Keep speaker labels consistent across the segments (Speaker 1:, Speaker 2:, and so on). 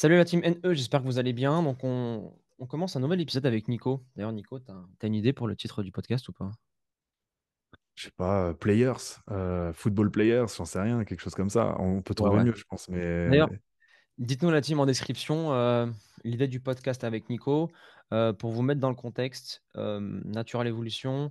Speaker 1: Salut la team NE, j'espère que vous allez bien. Donc on, commence un nouvel épisode avec Nico. D'ailleurs, Nico, tu as, une idée pour le titre du podcast ou pas
Speaker 2: Je sais pas, euh, Players, euh, Football Players, j'en sais rien, quelque chose comme ça. On peut trouver mieux, je pense. Mais... D'ailleurs,
Speaker 1: dites-nous la team en description euh, l'idée du podcast avec Nico. pour vous mettre dans le contexte, Natural Evolution,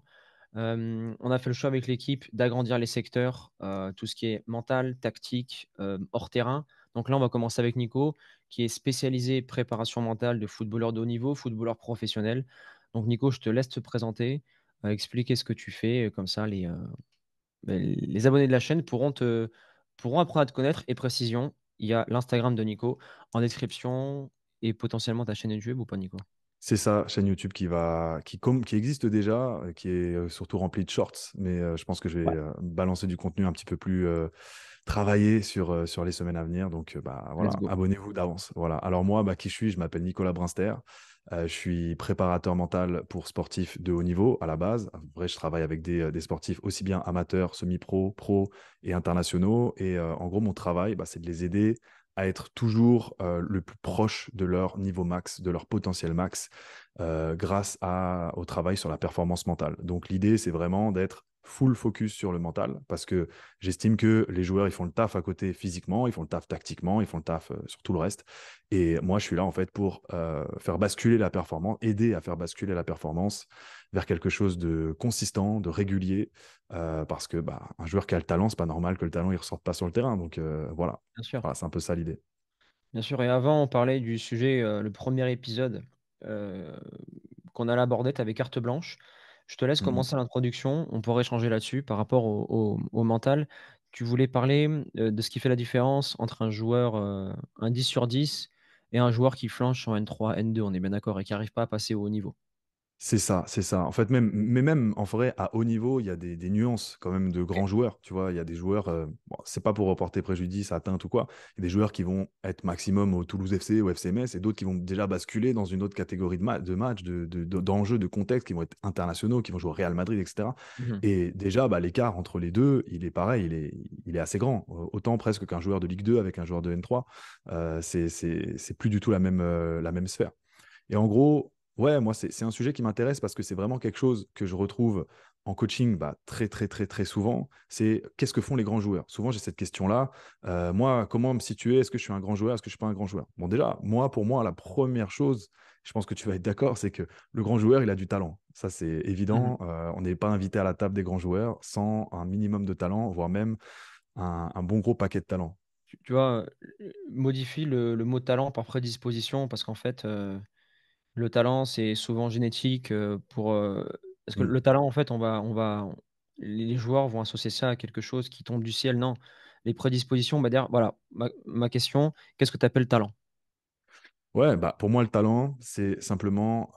Speaker 1: on a fait le choix avec l'équipe d'agrandir les secteurs, tout ce qui est mental, tactique, hors terrain. Donc là, on va commencer avec Nico, qui est spécialisé préparation mentale de footballeurs de haut niveau, footballeur professionnel. Donc Nico, je te laisse te présenter, euh, expliquer ce que tu fais, euh, comme ça les, euh, ben, les abonnés de la chaîne pourront, pourront apprendre à te connaître. Et précision, il y a l'Instagram de Nico en description et potentiellement ta chaîne YouTube ou pas Nico
Speaker 2: c'est ça, chaîne YouTube qui va, qui, qui existe déjà, qui est surtout remplie de shorts, mais je pense que je vais balancer du contenu un petit peu plus, travailler sur, euh, sur les semaines à venir. Donc, euh, bah, voilà, abonnez-vous d'avance. Voilà. Alors, moi, bah, qui je suis Je m'appelle Nicolas brunster euh, je suis préparateur mental pour sportifs de haut niveau à la base. vrai, je travaille avec des, sportifs aussi bien amateurs, semi-pro, pro et internationaux. Et en gros, mon travail, bah, c'est de les aider à être toujours le plus proche de leur niveau max, de leur potentiel max, grâce au travail sur la performance mentale. Donc l'idée, c'est vraiment d'être full focus sur le mental parce que j'estime que les joueurs ils font le taf à côté physiquement, ils font le taf tactiquement, ils font le taf euh, sur tout le reste. Et moi je suis là en fait pour euh, faire basculer la performance, aider à faire basculer la performance vers quelque chose de consistant, de régulier, euh, parce que bah, un joueur qui a le talent, c'est pas normal que le talent il ressorte pas sur le terrain. Donc voilà, voilà c'est un peu ça l'idée.
Speaker 1: Bien sûr, et avant on parlait du sujet, le premier épisode qu'on allait aborder avec carte blanche. Je te laisse mmh. commencer l'introduction. On pourrait échanger là-dessus par rapport au, mental. Tu voulais parler mmh, euh, de ce qui fait la différence entre un joueur, euh, un 10 sur 10, et un joueur qui flanche en N3, N2. On est bien d'accord et qui n'arrive pas à passer au haut niveau.
Speaker 2: C'est ça, c'est ça. En fait, même, mais même en vrai, à haut niveau, il y a des, nuances quand même de grands joueurs. Tu vois, il y a des joueurs, euh, c'est pas pour reporter préjudice atteinte ou quoi. Il y a des joueurs qui vont être maximum au Toulouse FC, au FCMS, et d'autres qui vont déjà basculer dans une autre catégorie de, de matchs, d'enjeux, de, contexte, qui vont être internationaux, qui vont jouer au Real Madrid, etc. Mmh et déjà, bah, l'écart entre les deux, il est pareil, il est, il est assez grand. Autant presque qu'un joueur de Ligue 2 avec un joueur de N3, euh, c'est plus du tout la même, euh, la même sphère. Et en gros, Ouais, moi, c'est un sujet qui m'intéresse parce que c'est vraiment quelque chose que je retrouve en coaching bah, très, très, très, très souvent. C'est qu'est-ce que font les grands joueurs Souvent, j'ai cette question-là. Euh, moi, comment me situer Est-ce que je suis un grand joueur Est-ce que je suis pas un grand joueur Bon, déjà, moi, pour moi, la première chose, je pense que tu vas être d'accord, c'est que le grand joueur, il a du talent. Ça, c'est évident. Mmh euh, on n'est pas invité à la table des grands joueurs sans un minimum de talent, voire même un, bon gros paquet de talent.
Speaker 1: Tu, vois, euh, modifie le, mot talent par prédisposition parce qu'en fait, le talent, c'est souvent génétique. Euh, pour, euh, parce que mmh. le talent, en fait, on va, on va, les joueurs vont associer ça à quelque chose qui tombe du ciel. Non, les prédispositions, bah, dire, voilà, ma, question, qu'est-ce que tu appelles talent
Speaker 2: Ouais, bah, pour moi, le talent, c'est simplement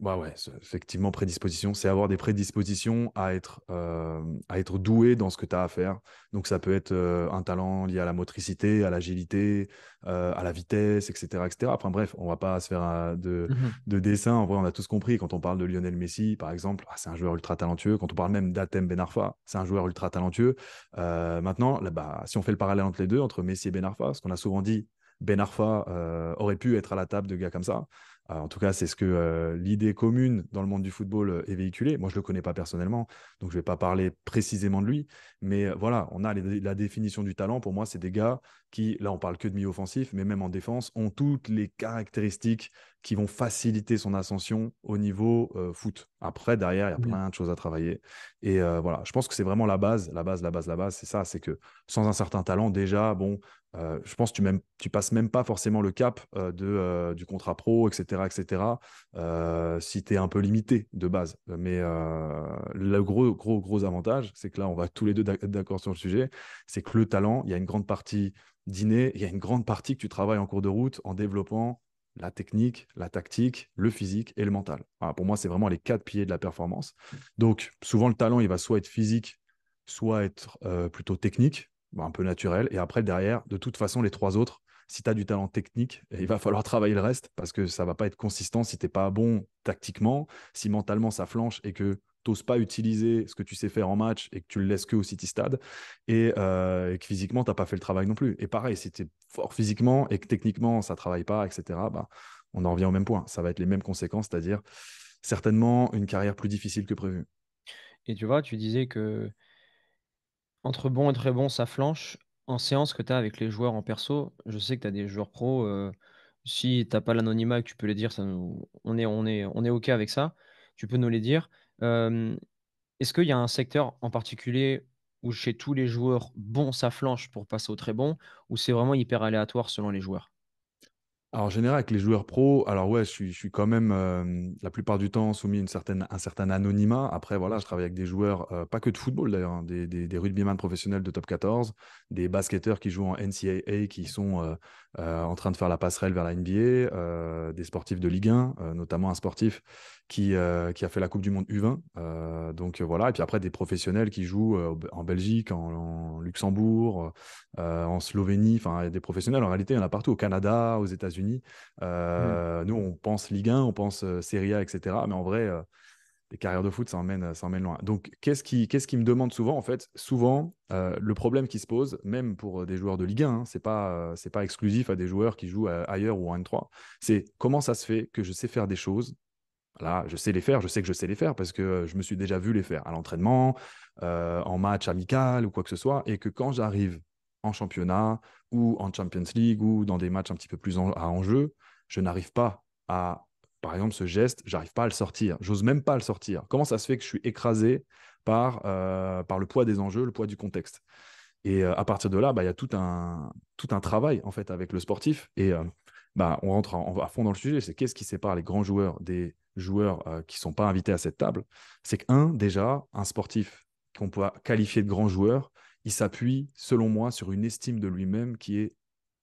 Speaker 2: bah ouais, effectivement, prédisposition, c'est avoir des prédispositions à être, euh, à être doué dans ce que tu as à faire. Donc ça peut être euh, un talent lié à la motricité, à l'agilité, euh, à la vitesse, etc., etc. bref, on va pas se faire mmh de, dessin. En vrai, on a tous compris. Quand on parle de Lionel Messi, par exemple, ah, c'est un joueur ultra talentueux. Quand on parle même d'Atem Benarfa c'est un joueur ultra talentueux. maintenant, bah, si on fait le parallèle entre les deux, entre Messi et Benarfa ce qu'on a souvent dit, Benarfa aurait pu être à la table de gars comme ça. Euh, en tout cas, c'est ce que euh, l'idée commune dans le monde du football euh, est véhiculée. Moi, je ne le connais pas personnellement, donc je ne vais pas parler précisément de lui. Mais voilà, on a la définition du talent. Pour moi, c'est des gars qui, là, on parle que de milieu offensif, mais même en défense, ont toutes les caractéristiques qui vont faciliter son ascension au niveau foot. Après, derrière, il y a plein de choses à travailler. Et voilà, je pense que c'est vraiment la base, la base, la base, la base. C'est ça, c'est que sans un certain talent, déjà, bon, euh, je pense que tu, même, passes même pas forcément le cap euh, euh, du contrat pro, etc. etc. si tu es un peu limité de base. Mais le gros, gros, avantage, c'est que là, on va tous les deux d'accord sur le sujet, c'est que le talent, il y a une grande partie dîner, il y a une grande partie que tu travailles en cours de route en développant la technique, la tactique, le physique et le mental. pour moi, c'est vraiment les quatre piliers de la performance. Donc, souvent, le talent, il va soit être physique, soit être plutôt technique bah, un peu naturel. Et après, derrière, de toute façon, les trois autres, si tu as du talent technique, il va falloir travailler le reste parce que ça va pas être consistant si tu pas bon tactiquement, si mentalement ça flanche et que t'oses pas utiliser ce que tu sais faire en match et que tu le laisses que au City Stade et, euh, que physiquement t'as pas fait le travail non plus. Et pareil, si tu es fort physiquement et que techniquement ça travaille pas, etc., bah, on en revient au même point. Ça va être les mêmes conséquences, c'est-à-dire certainement une carrière plus difficile que prévue
Speaker 1: Et tu vois, tu disais que entre bon et très bon, ça flanche. En séance que tu as avec les joueurs en perso, je sais que tu as des joueurs pro. Euh, si tu n'as pas l'anonymat, tu peux les dire, on, est, on, est, on est OK avec ça. Tu peux nous les dire. Est-ce qu'il y a un secteur en particulier où chez tous les joueurs, bon, ça flanche pour passer au très bon, ou c'est vraiment hyper aléatoire selon les joueurs
Speaker 2: alors, en général, avec les joueurs pros, alors ouais, je suis, quand même la plupart du temps soumis à une certaine, un certain anonymat. Après, voilà, je travaille avec des joueurs, pas que de football d'ailleurs, hein, des, des, rugbyman professionnels de top 14, des basketteurs qui jouent en NCAA, qui sont euh, en train de faire la passerelle vers la NBA, euh, des sportifs de Ligue 1, euh, notamment un sportif qui, a fait la Coupe du Monde U20. donc voilà, et puis après des professionnels qui jouent en Belgique, en, Luxembourg, en Slovénie, enfin des professionnels, en réalité il y en a partout, au Canada, aux États-Unis. Mmh. Nous on pense Ligue 1, on pense Serie A, etc. Mais en vrai les carrières de foot, ça emmène, ça loin. Donc, qu'est-ce qui, qu'est-ce qui me demande souvent En fait, souvent, euh, le problème qui se pose, même pour euh, des joueurs de Ligue 1, hein, c'est pas, euh, pas exclusif à des joueurs qui jouent ailleurs ou en N3. C'est comment ça se fait que je sais faire des choses. Là, je sais les faire, je sais que je sais les faire parce que je me suis déjà vu les faire à l'entraînement, en match amical ou quoi que ce soit, et que quand j'arrive en championnat ou en Champions League ou dans des matchs un petit peu plus en, à enjeu, je n'arrive pas à par exemple, ce geste, j'arrive pas à le sortir, j'ose même pas le sortir. Comment ça se fait que je suis écrasé par, euh, par le poids des enjeux, le poids du contexte Et euh, à partir de là, bah, il y a tout un, tout un travail en fait avec le sportif. Et euh, bah, on rentre à, à, fond dans le sujet, c'est qu'est-ce qui sépare les grands joueurs des joueurs qui ne sont pas invités à cette table C'est qu'un, déjà, un sportif qu'on peut qualifier de grand joueur, il s'appuie, selon moi, sur une estime de lui-même qui est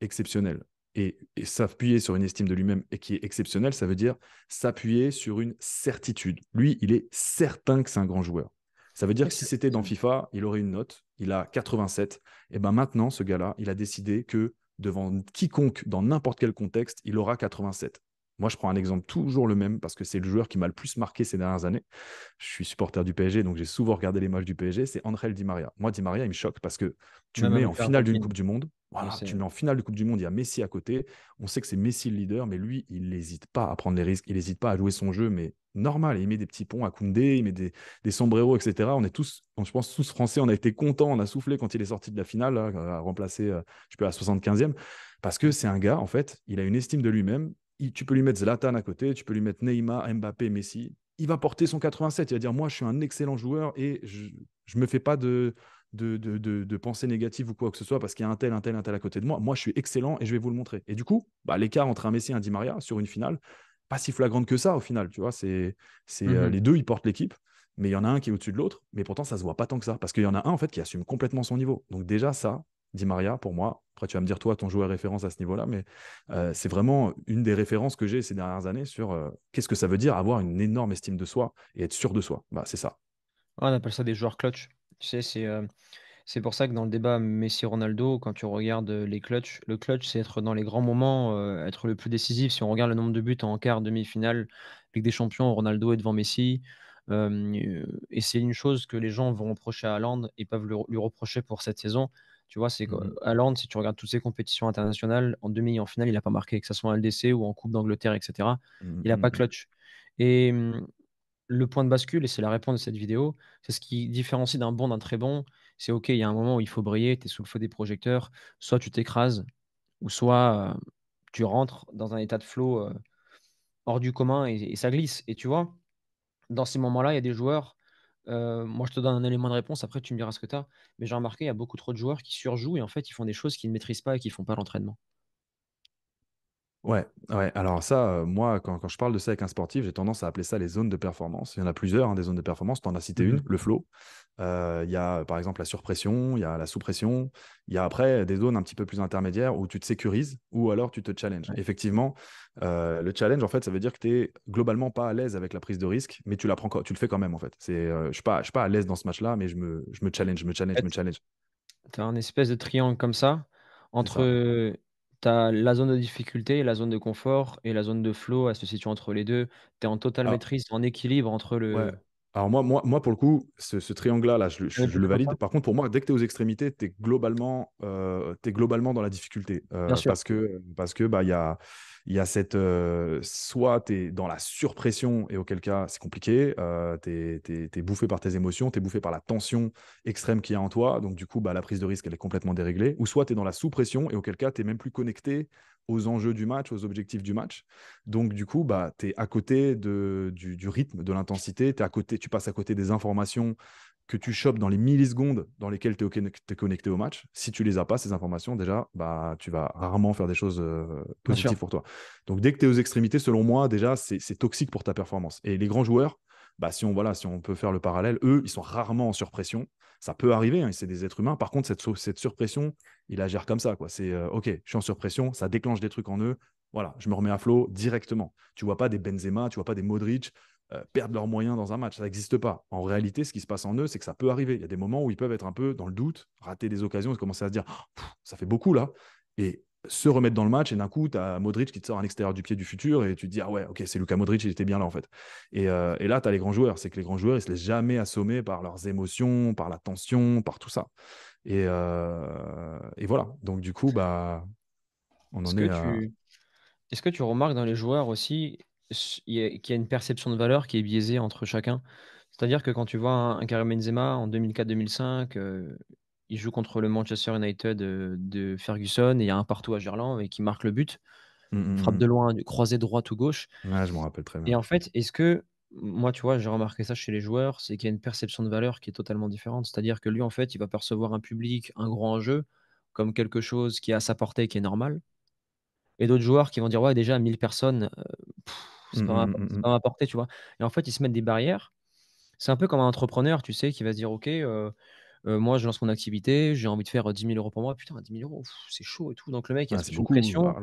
Speaker 2: exceptionnelle et, s'appuyer sur une estime de lui-même et qui est exceptionnelle, ça veut dire s'appuyer sur une certitude. Lui, il est certain que c'est un grand joueur. Ça veut dire que si c'était dans FIFA, il aurait une note, il a 87. Et ben maintenant, ce gars-là, il a décidé que devant quiconque, dans n'importe quel contexte, il aura 87. Moi, je prends un exemple toujours le même parce que c'est le joueur qui m'a le plus marqué ces dernières années. Je suis supporter du PSG, donc j'ai souvent regardé les matchs du PSG. C'est André Di Maria. Moi, Di Maria, il me choque parce que tu le mets en finale d'une Coupe du Monde, voilà, tu mets en finale de Coupe du Monde, il y a Messi à côté. On sait que c'est Messi le leader, mais lui, il n'hésite pas à prendre les risques, il n'hésite pas à jouer son jeu, mais normal. Il met des petits ponts à Koundé, il met des, des sombreros, etc. On est tous, je pense, tous français, on a été contents, on a soufflé quand il est sorti de la finale, à remplacer, euh, je peux, à 75e, parce que c'est un gars, en fait, il a une estime de lui-même. Tu peux lui mettre Zlatan à côté, tu peux lui mettre Neymar, Mbappé, Messi. Il va porter son 87, il va dire Moi, je suis un excellent joueur et je ne me fais pas de de, de, de, pensée négative ou quoi que ce soit parce qu'il y a un tel, un tel, un tel à côté de moi. Moi, je suis excellent et je vais vous le montrer. Et du coup, bah, l'écart entre un Messi et un Di Maria sur une finale, pas si flagrante que ça au final. Tu vois, c'est, c'est euh, mhm. les deux, ils portent l'équipe, mais il y en a un qui est au-dessus de l'autre, mais pourtant ça se voit pas tant que ça parce qu'il y en a un en fait qui assume complètement son niveau. Donc déjà ça, Di Maria, pour moi, après tu vas me dire toi ton joueur référence à ce niveau-là, mais euh, c'est vraiment une des références que j'ai ces dernières années sur euh, qu'est-ce que ça veut dire avoir une énorme estime de soi et être sûr de soi. Bah c'est ça.
Speaker 1: On appelle ça des joueurs clutch. Tu sais, c'est euh, c'est pour ça que dans le débat Messi-Ronaldo, quand tu regardes euh, les clutches, le clutch, c'est être dans les grands moments, euh, être le plus décisif. Si on regarde le nombre de buts en quart, demi-finale, Ligue des Champions, Ronaldo est devant Messi. et c'est une chose que les gens vont reprocher à Haaland et peuvent lui reprocher pour cette saison. Tu vois, c'est mmh que si tu regardes toutes ses compétitions internationales, en demi et en finale, il n'a pas marqué, que ce soit en LDC ou en Coupe d'Angleterre, etc. Mmh il n'a pas mmh clutch. Et le point de bascule, et c'est la réponse de cette vidéo, c'est ce qui différencie d'un bon d'un très bon. C'est OK, il y a un moment où il faut briller, tu es sous le feu des projecteurs, soit tu t'écrases, ou soit euh, tu rentres dans un état de flow euh, hors du commun et, ça glisse. Et tu vois, dans ces moments-là, il y a des joueurs. Euh, moi, je te donne un élément de réponse, après tu me diras ce que tu as. Mais j'ai remarqué, il y a beaucoup trop de joueurs qui surjouent et en fait, ils font des choses qu'ils ne maîtrisent pas et qu'ils font pas l'entraînement.
Speaker 2: Ouais, ouais. Alors ça, euh, moi, quand, je parle de ça avec un sportif, j'ai tendance à appeler ça les zones de performance. Il y en a plusieurs, hein, des zones de performance. Tu en as cité une, mhm. le flow. Euh, il y a par exemple la surpression, il y a la sous-pression, il y a après des zones un petit peu plus intermédiaires où tu te sécurises ou alors tu te challenges. Effectivement, euh, le challenge, en fait, ça veut dire que tu n'es globalement pas à l'aise avec la prise de risque, mais tu la prends, tu le fais quand même, en fait. C'est, je ne suis, suis, pas à l'aise dans ce match-là, mais je me, je me challenge, je me challenge, je me challenge.
Speaker 1: Tu as un espèce de triangle comme ça entre tu la zone de difficulté, la zone de confort et la zone de flow, elle se situe entre les deux. Tu es en totale ah. maîtrise, en équilibre entre le
Speaker 2: alors moi, moi, moi, pour le coup, ce, triangle-là, là, je, le valide. Par contre, pour moi, dès que tu es aux extrémités, tu es, globalement, euh, es globalement dans la difficulté. Euh, parce que parce que bah, y, a, y a cette... Euh, soit tu es dans la surpression, et auquel cas c'est compliqué, euh, tu es, bouffé par tes émotions, tu es bouffé par la tension extrême qu'il y a en toi, donc du coup, bah, la prise de risque, elle est complètement déréglée. Ou soit tu es dans la sous-pression, et auquel cas tu es même plus connecté aux enjeux du match, aux objectifs du match. Donc, du coup, bah, tu es à côté de, du, rythme, de l'intensité, tu passes à côté des informations que tu chopes dans les millisecondes dans lesquelles tu es, connecté au match. Si tu les as pas, ces informations, déjà, bah, tu vas rarement faire des choses euh, positives pour toi. Donc, dès que tu es aux extrémités, selon moi, déjà, c'est toxique pour ta performance. Et les grands joueurs, bah, si, on, voilà, si on peut faire le parallèle, eux, ils sont rarement en surpression. Ça peut arriver, hein, c'est des êtres humains. Par contre, cette, cette surpression, ils la gèrent comme ça. quoi. C'est euh, OK, je suis en surpression, ça déclenche des trucs en eux. Voilà, je me remets à flot directement. Tu vois pas des Benzema, tu vois pas des Modric euh, perdre leurs moyens dans un match. Ça n'existe pas. En réalité, ce qui se passe en eux, c'est que ça peut arriver. Il y a des moments où ils peuvent être un peu dans le doute, rater des occasions et commencer à se dire oh, ça fait beaucoup là. Et se remettre dans le match et d'un coup, tu as Modric qui te sort à l'extérieur du pied du futur et tu te dis Ah ouais, ok, c'est Lucas Modric, il était bien là en fait. Et, euh, et là, tu as les grands joueurs. C'est que les grands joueurs, ils se laissent jamais assommer par leurs émotions, par la tension, par tout ça. Et,
Speaker 1: euh, voilà. Donc du coup, bah, on en est. À... Est-ce que tu remarques dans les joueurs aussi qu'il y a une perception de valeur qui est biaisée entre chacun c'est-à-dire que quand tu vois un, Karim Benzema en 2004-2005, il joue contre le Manchester United euh, de, Ferguson et il y a un partout à Gerland et qui marque le but. Mmh, mmh, frappe mmh. de loin, croisé droit ou gauche. je m'en rappelle très bien. Et en fait, est-ce que moi, tu vois, j'ai remarqué ça chez les joueurs, c'est qu'il y a une perception de valeur qui est totalement différente. C'est-à-dire que lui, en fait, il va percevoir un public, un grand enjeu, comme quelque chose qui est à sa portée, qui est normal. Et d'autres joueurs qui vont dire, ouais, déjà, 1000 personnes, euh, c'est pas, ma portée, tu vois. Et en fait, ils se mettent des barrières. C'est un peu comme un entrepreneur, tu sais, qui va se dire, ok, euh, euh, moi, je lance mon activité, j'ai envie de faire 10 euh, 000 euros pour moi. Putain, 10 000 euros, c'est chaud et tout. Donc le mec, il va ah, se mettre une pression.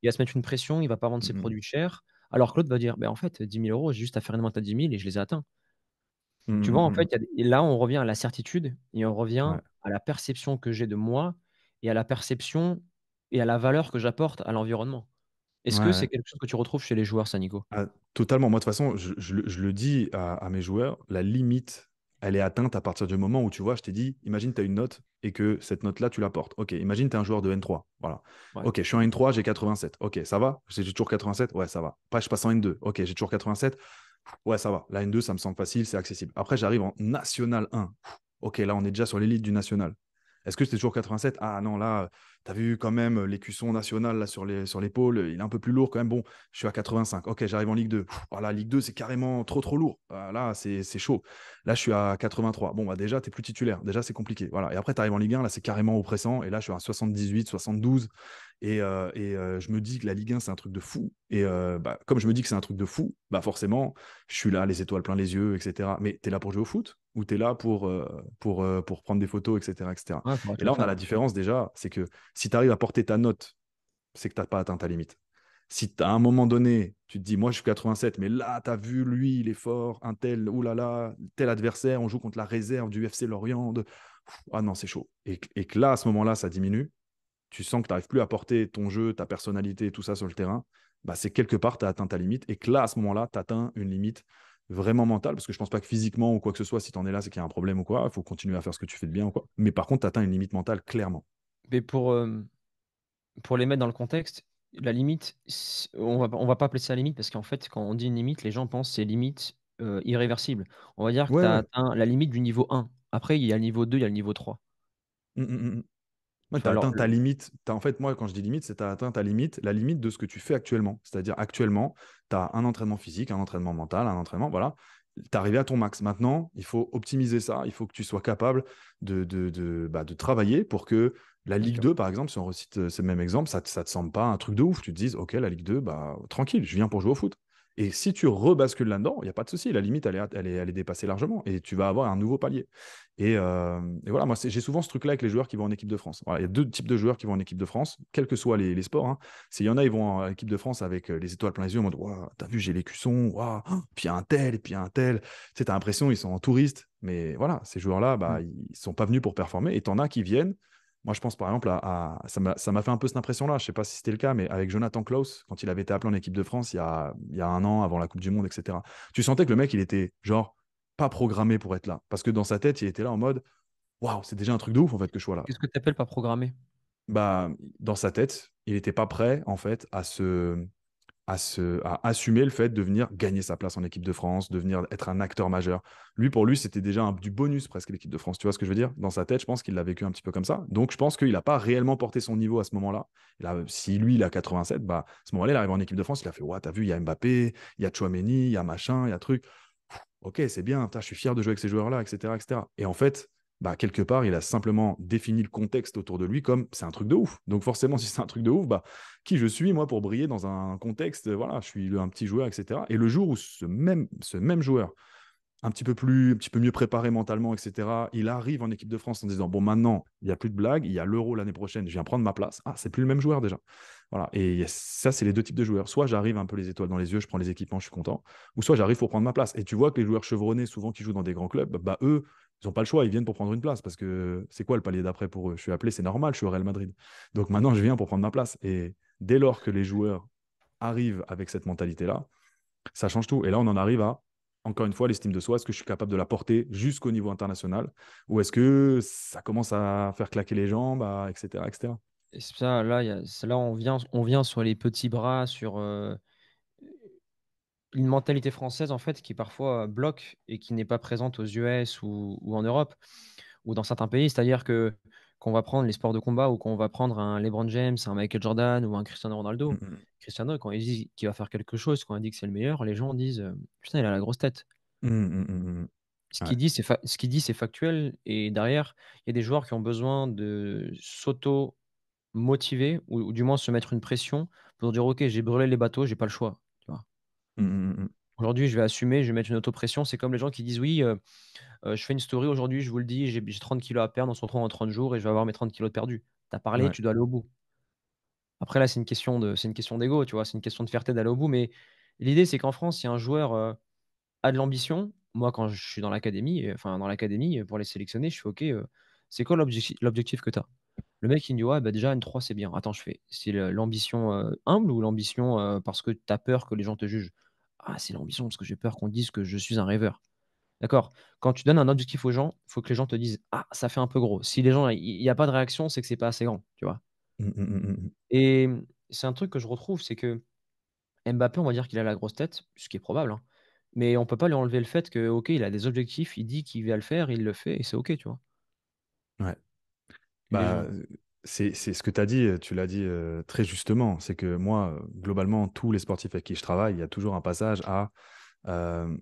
Speaker 1: Il va se mettre une pression, il va pas vendre ses mmh produits chers. Alors Claude va dire, ben en fait, 10 000 euros, j'ai juste à faire une vente à 10 000 et je les ai atteints. Tu vois, en mmh fait, mmh là, on revient à la certitude et on revient à la perception que j'ai de moi et à la perception et à la valeur que j'apporte à l'environnement. Est-ce que c'est quelque
Speaker 2: chose que tu retrouves chez les joueurs, ça, Nico ah, Totalement. Moi, de toute façon, je, le dis à, mes joueurs, la limite elle est atteinte à partir du moment où tu vois, je t'ai dit, imagine tu as une note et que cette note-là, tu la portes. Ok, imagine tu es un joueur de N3. Voilà. Ok, je suis en N3, j'ai 87. Ok, ça va J'ai toujours 87 Ouais, ça va. Après, je passe en N2. Ok, j'ai toujours 87. Ouais, ça va. La N2, ça me semble facile, c'est accessible. Après, j'arrive en National 1. Ok, là, on est déjà sur l'élite du National. Est-ce que c'était toujours 87 Ah non, là, tu as vu quand même euh, l'écusson national là, sur l'épaule, sur il est un peu plus lourd quand même. Bon, je suis à 85. Ok, j'arrive en Ligue 2. voilà, Ligue 2, c'est carrément trop, trop lourd. Bah, là, c'est chaud. Là, je suis à 83. Bon, bah, déjà, tu es plus titulaire. Déjà, c'est compliqué. Voilà. Et après, tu arrives en Ligue 1, là, c'est carrément oppressant. Et là, je suis à 78, 72. Et, euh, et euh, je me dis que la Ligue 1, c'est un truc de fou. Et bah, comme je me dis que c'est un truc de fou, bah forcément, je suis là, les étoiles plein les yeux, etc. Mais t'es là pour jouer au foot où tu es là pour, euh, euh, pour, prendre des photos, etc. et là, on a la différence déjà, c'est que si tu arrives à porter ta note, c'est que tu n'as pas atteint ta limite. Si à un moment donné, tu te dis, moi je suis 87, mais là, tu as vu, lui, il est fort, un tel, oulala, tel adversaire, on joue contre la réserve du FC Lorient, ah non, c'est chaud. Et, que là, à ce moment-là, ça diminue, tu sens que tu n'arrives plus à porter ton jeu, ta personnalité, tout ça sur le terrain, bah, c'est quelque part, tu as atteint ta limite, et que là, à ce moment-là, tu atteins une limite vraiment mental, parce que je pense pas que physiquement ou quoi que ce soit, si tu en es là, c'est qu'il y a un problème ou quoi, il faut continuer à faire ce que tu fais de bien ou quoi. Mais par contre, tu atteins une limite mentale, clairement.
Speaker 1: Mais pour, euh, pour les mettre dans le contexte, la limite, on va, on va pas appeler ça limite, parce qu'en fait, quand on dit une limite, les gens pensent c'est limite euh, irréversible. On va dire que tu as atteint la limite du niveau 1. Après, il y a le niveau 2, il y a le niveau 3 tu as atteint ta limite. As, en fait, moi, quand je dis limite, c'est tu as atteint ta limite, la limite de ce que
Speaker 2: tu fais actuellement. C'est-à-dire, actuellement, tu as un entraînement physique, un entraînement mental, un entraînement, voilà. Tu es arrivé à ton max. Maintenant, il faut optimiser ça. Il faut que tu sois capable de, de, bah, travailler pour que la Ligue 2, par exemple, si on recite euh, ce même exemple, ça ne te, semble pas un truc de ouf. Tu te dises, OK, la Ligue 2, bah, tranquille, je viens pour jouer au foot. Et si tu rebascules là-dedans, il n'y a pas de souci. La limite, elle est, elle, est, dépassée largement et tu vas avoir un nouveau palier. Et, euh, voilà, moi, j'ai souvent ce truc-là avec les joueurs qui vont en équipe de France. il y a deux types de joueurs qui vont en équipe de France, quels que soient les, sports. Hein. S'il y en a, ils vont en équipe de France avec euh, les étoiles plein les yeux en mode Waouh, t'as vu, j'ai les cuissons, waouh, hein, puis un tel, et puis un tel. Tu sais, t'as l'impression, ils sont en touriste. Mais voilà, ces joueurs-là, bah, mmh. ils ne sont pas venus pour performer. Et t'en as qui viennent moi, je pense par exemple à. ça m'a fait un peu cette impression-là. Je ne sais pas si c'était le cas, mais avec Jonathan Klaus, quand il avait été appelé en équipe de France il y, a, il y a un an avant la Coupe du Monde, etc. Tu sentais que le mec, il était genre pas programmé pour être là. Parce que dans sa tête, il était là en mode Waouh, c'est déjà un truc de ouf en fait que je sois là. Qu'est-ce que tu appelles pas programmé bah, Dans sa tête, il n'était pas prêt en fait à se, à, se, assumer le fait de venir gagner sa place en équipe de France, de venir être un acteur majeur. Lui, pour lui, c'était déjà un, du bonus presque l'équipe de France. Tu vois ce que je veux dire Dans sa tête, je pense qu'il l'a vécu un petit peu comme ça. Donc, je pense qu'il n'a pas réellement porté son niveau à ce moment-là. Là, si lui, il a 87, bah, à ce moment-là, il arrive en équipe de France, il a fait Ouais, t'as vu, il y a Mbappé, il y a Chouameni, il y a machin, il y a truc. ok, c'est bien, je suis fier de jouer avec ces joueurs-là, etc., etc. Et en fait, bah, quelque part, il a simplement défini le contexte autour de lui comme c'est un truc de ouf. Donc forcément, si c'est un truc de ouf, bah, qui je suis, moi, pour briller dans un contexte, voilà, je suis un petit joueur, etc. Et le jour où ce même, ce même joueur, un petit peu plus, un petit peu mieux préparé mentalement, etc. Il arrive en équipe de France en disant bon maintenant il y a plus de blague, il y a l'Euro l'année prochaine, je viens prendre ma place. Ah c'est plus le même joueur déjà. Voilà et ça c'est les deux types de joueurs. Soit j'arrive un peu les étoiles dans les yeux, je prends les équipements, je suis content. Ou soit j'arrive pour prendre ma place. Et tu vois que les joueurs chevronnés souvent qui jouent dans des grands clubs, bah eux ils n'ont pas le choix, ils viennent pour prendre une place parce que c'est quoi le palier d'après pour eux Je suis appelé, c'est normal, je suis au Real Madrid. Donc maintenant, je viens pour prendre ma place. Et dès lors que les joueurs arrivent avec cette mentalité-là, ça change tout. Et là, on en arrive à, encore une fois, l'estime de soi. Est-ce que je suis capable de la porter jusqu'au niveau international Ou est-ce que ça commence à faire
Speaker 1: claquer les jambes, etc. etc. ça, là, on, vient, on vient sur les petits bras, sur. Euh, une mentalité française en fait qui parfois euh, bloque et qui n'est pas présente aux US ou, en Europe ou dans certains pays. C'est-à-dire que qu'on va prendre les sports de combat ou qu'on va prendre un LeBron James, un Michael Jordan ou un Cristiano Ronaldo. Mm, mm. Cristiano, quand il dit qu'il va faire quelque chose, quand il dit que c'est le meilleur, les gens disent euh, putain, il a la grosse tête. Mm, ce qu'il dit, c'est ce dit, c'est factuel. Et derrière, il y a des joueurs qui ont besoin de s'auto motiver ou, ou, du moins se mettre une pression pour dire ok, j'ai brûlé les bateaux, j'ai pas le choix. Mm, mm, mm. Aujourd'hui, je vais assumer, je vais mettre une auto-pression. C'est comme les gens qui disent Oui, euh, euh, je fais une story aujourd'hui, je vous le dis, j'ai 30 kilos à perdre, on se retrouve en 30 jours et je vais avoir mes 30 kilos perdus. Tu as parlé, tu dois aller au bout. Après, là, c'est une question d'ego, tu vois, c'est une question de fierté d'aller au bout. Mais l'idée, c'est qu'en France, si un joueur euh, a de l'ambition, moi, quand je suis dans l'académie, enfin, dans l'académie, pour les sélectionner, je fais OK, c'est quoi l'objectif que tu as le mec, il me dit Ouais, bah déjà, N3, c'est bien. Attends, je fais. C'est l'ambition humble ou l'ambition parce que tu as peur que les gens te jugent ah, c'est l'ambition parce que j'ai peur qu'on dise que je suis un rêveur. D'accord Quand tu donnes un objectif aux gens, il faut que les gens te disent Ah, ça fait un peu gros. Si les gens, il n'y a pas de réaction, c'est que c'est pas assez grand, tu vois. Mmh, mmh, mmh, et c'est un truc que je retrouve, c'est que Mbappé, on va dire qu'il a la grosse tête, ce qui est probable, hein, mais on peut pas lui enlever le fait que, ok, il a des objectifs, il dit qu'il va le faire, il le fait, et c'est ok, tu vois.
Speaker 2: Ouais. Bah, c'est ce que tu as dit, tu l'as dit très justement. C'est que moi, globalement, tous les sportifs avec qui je travaille, il y a toujours un passage à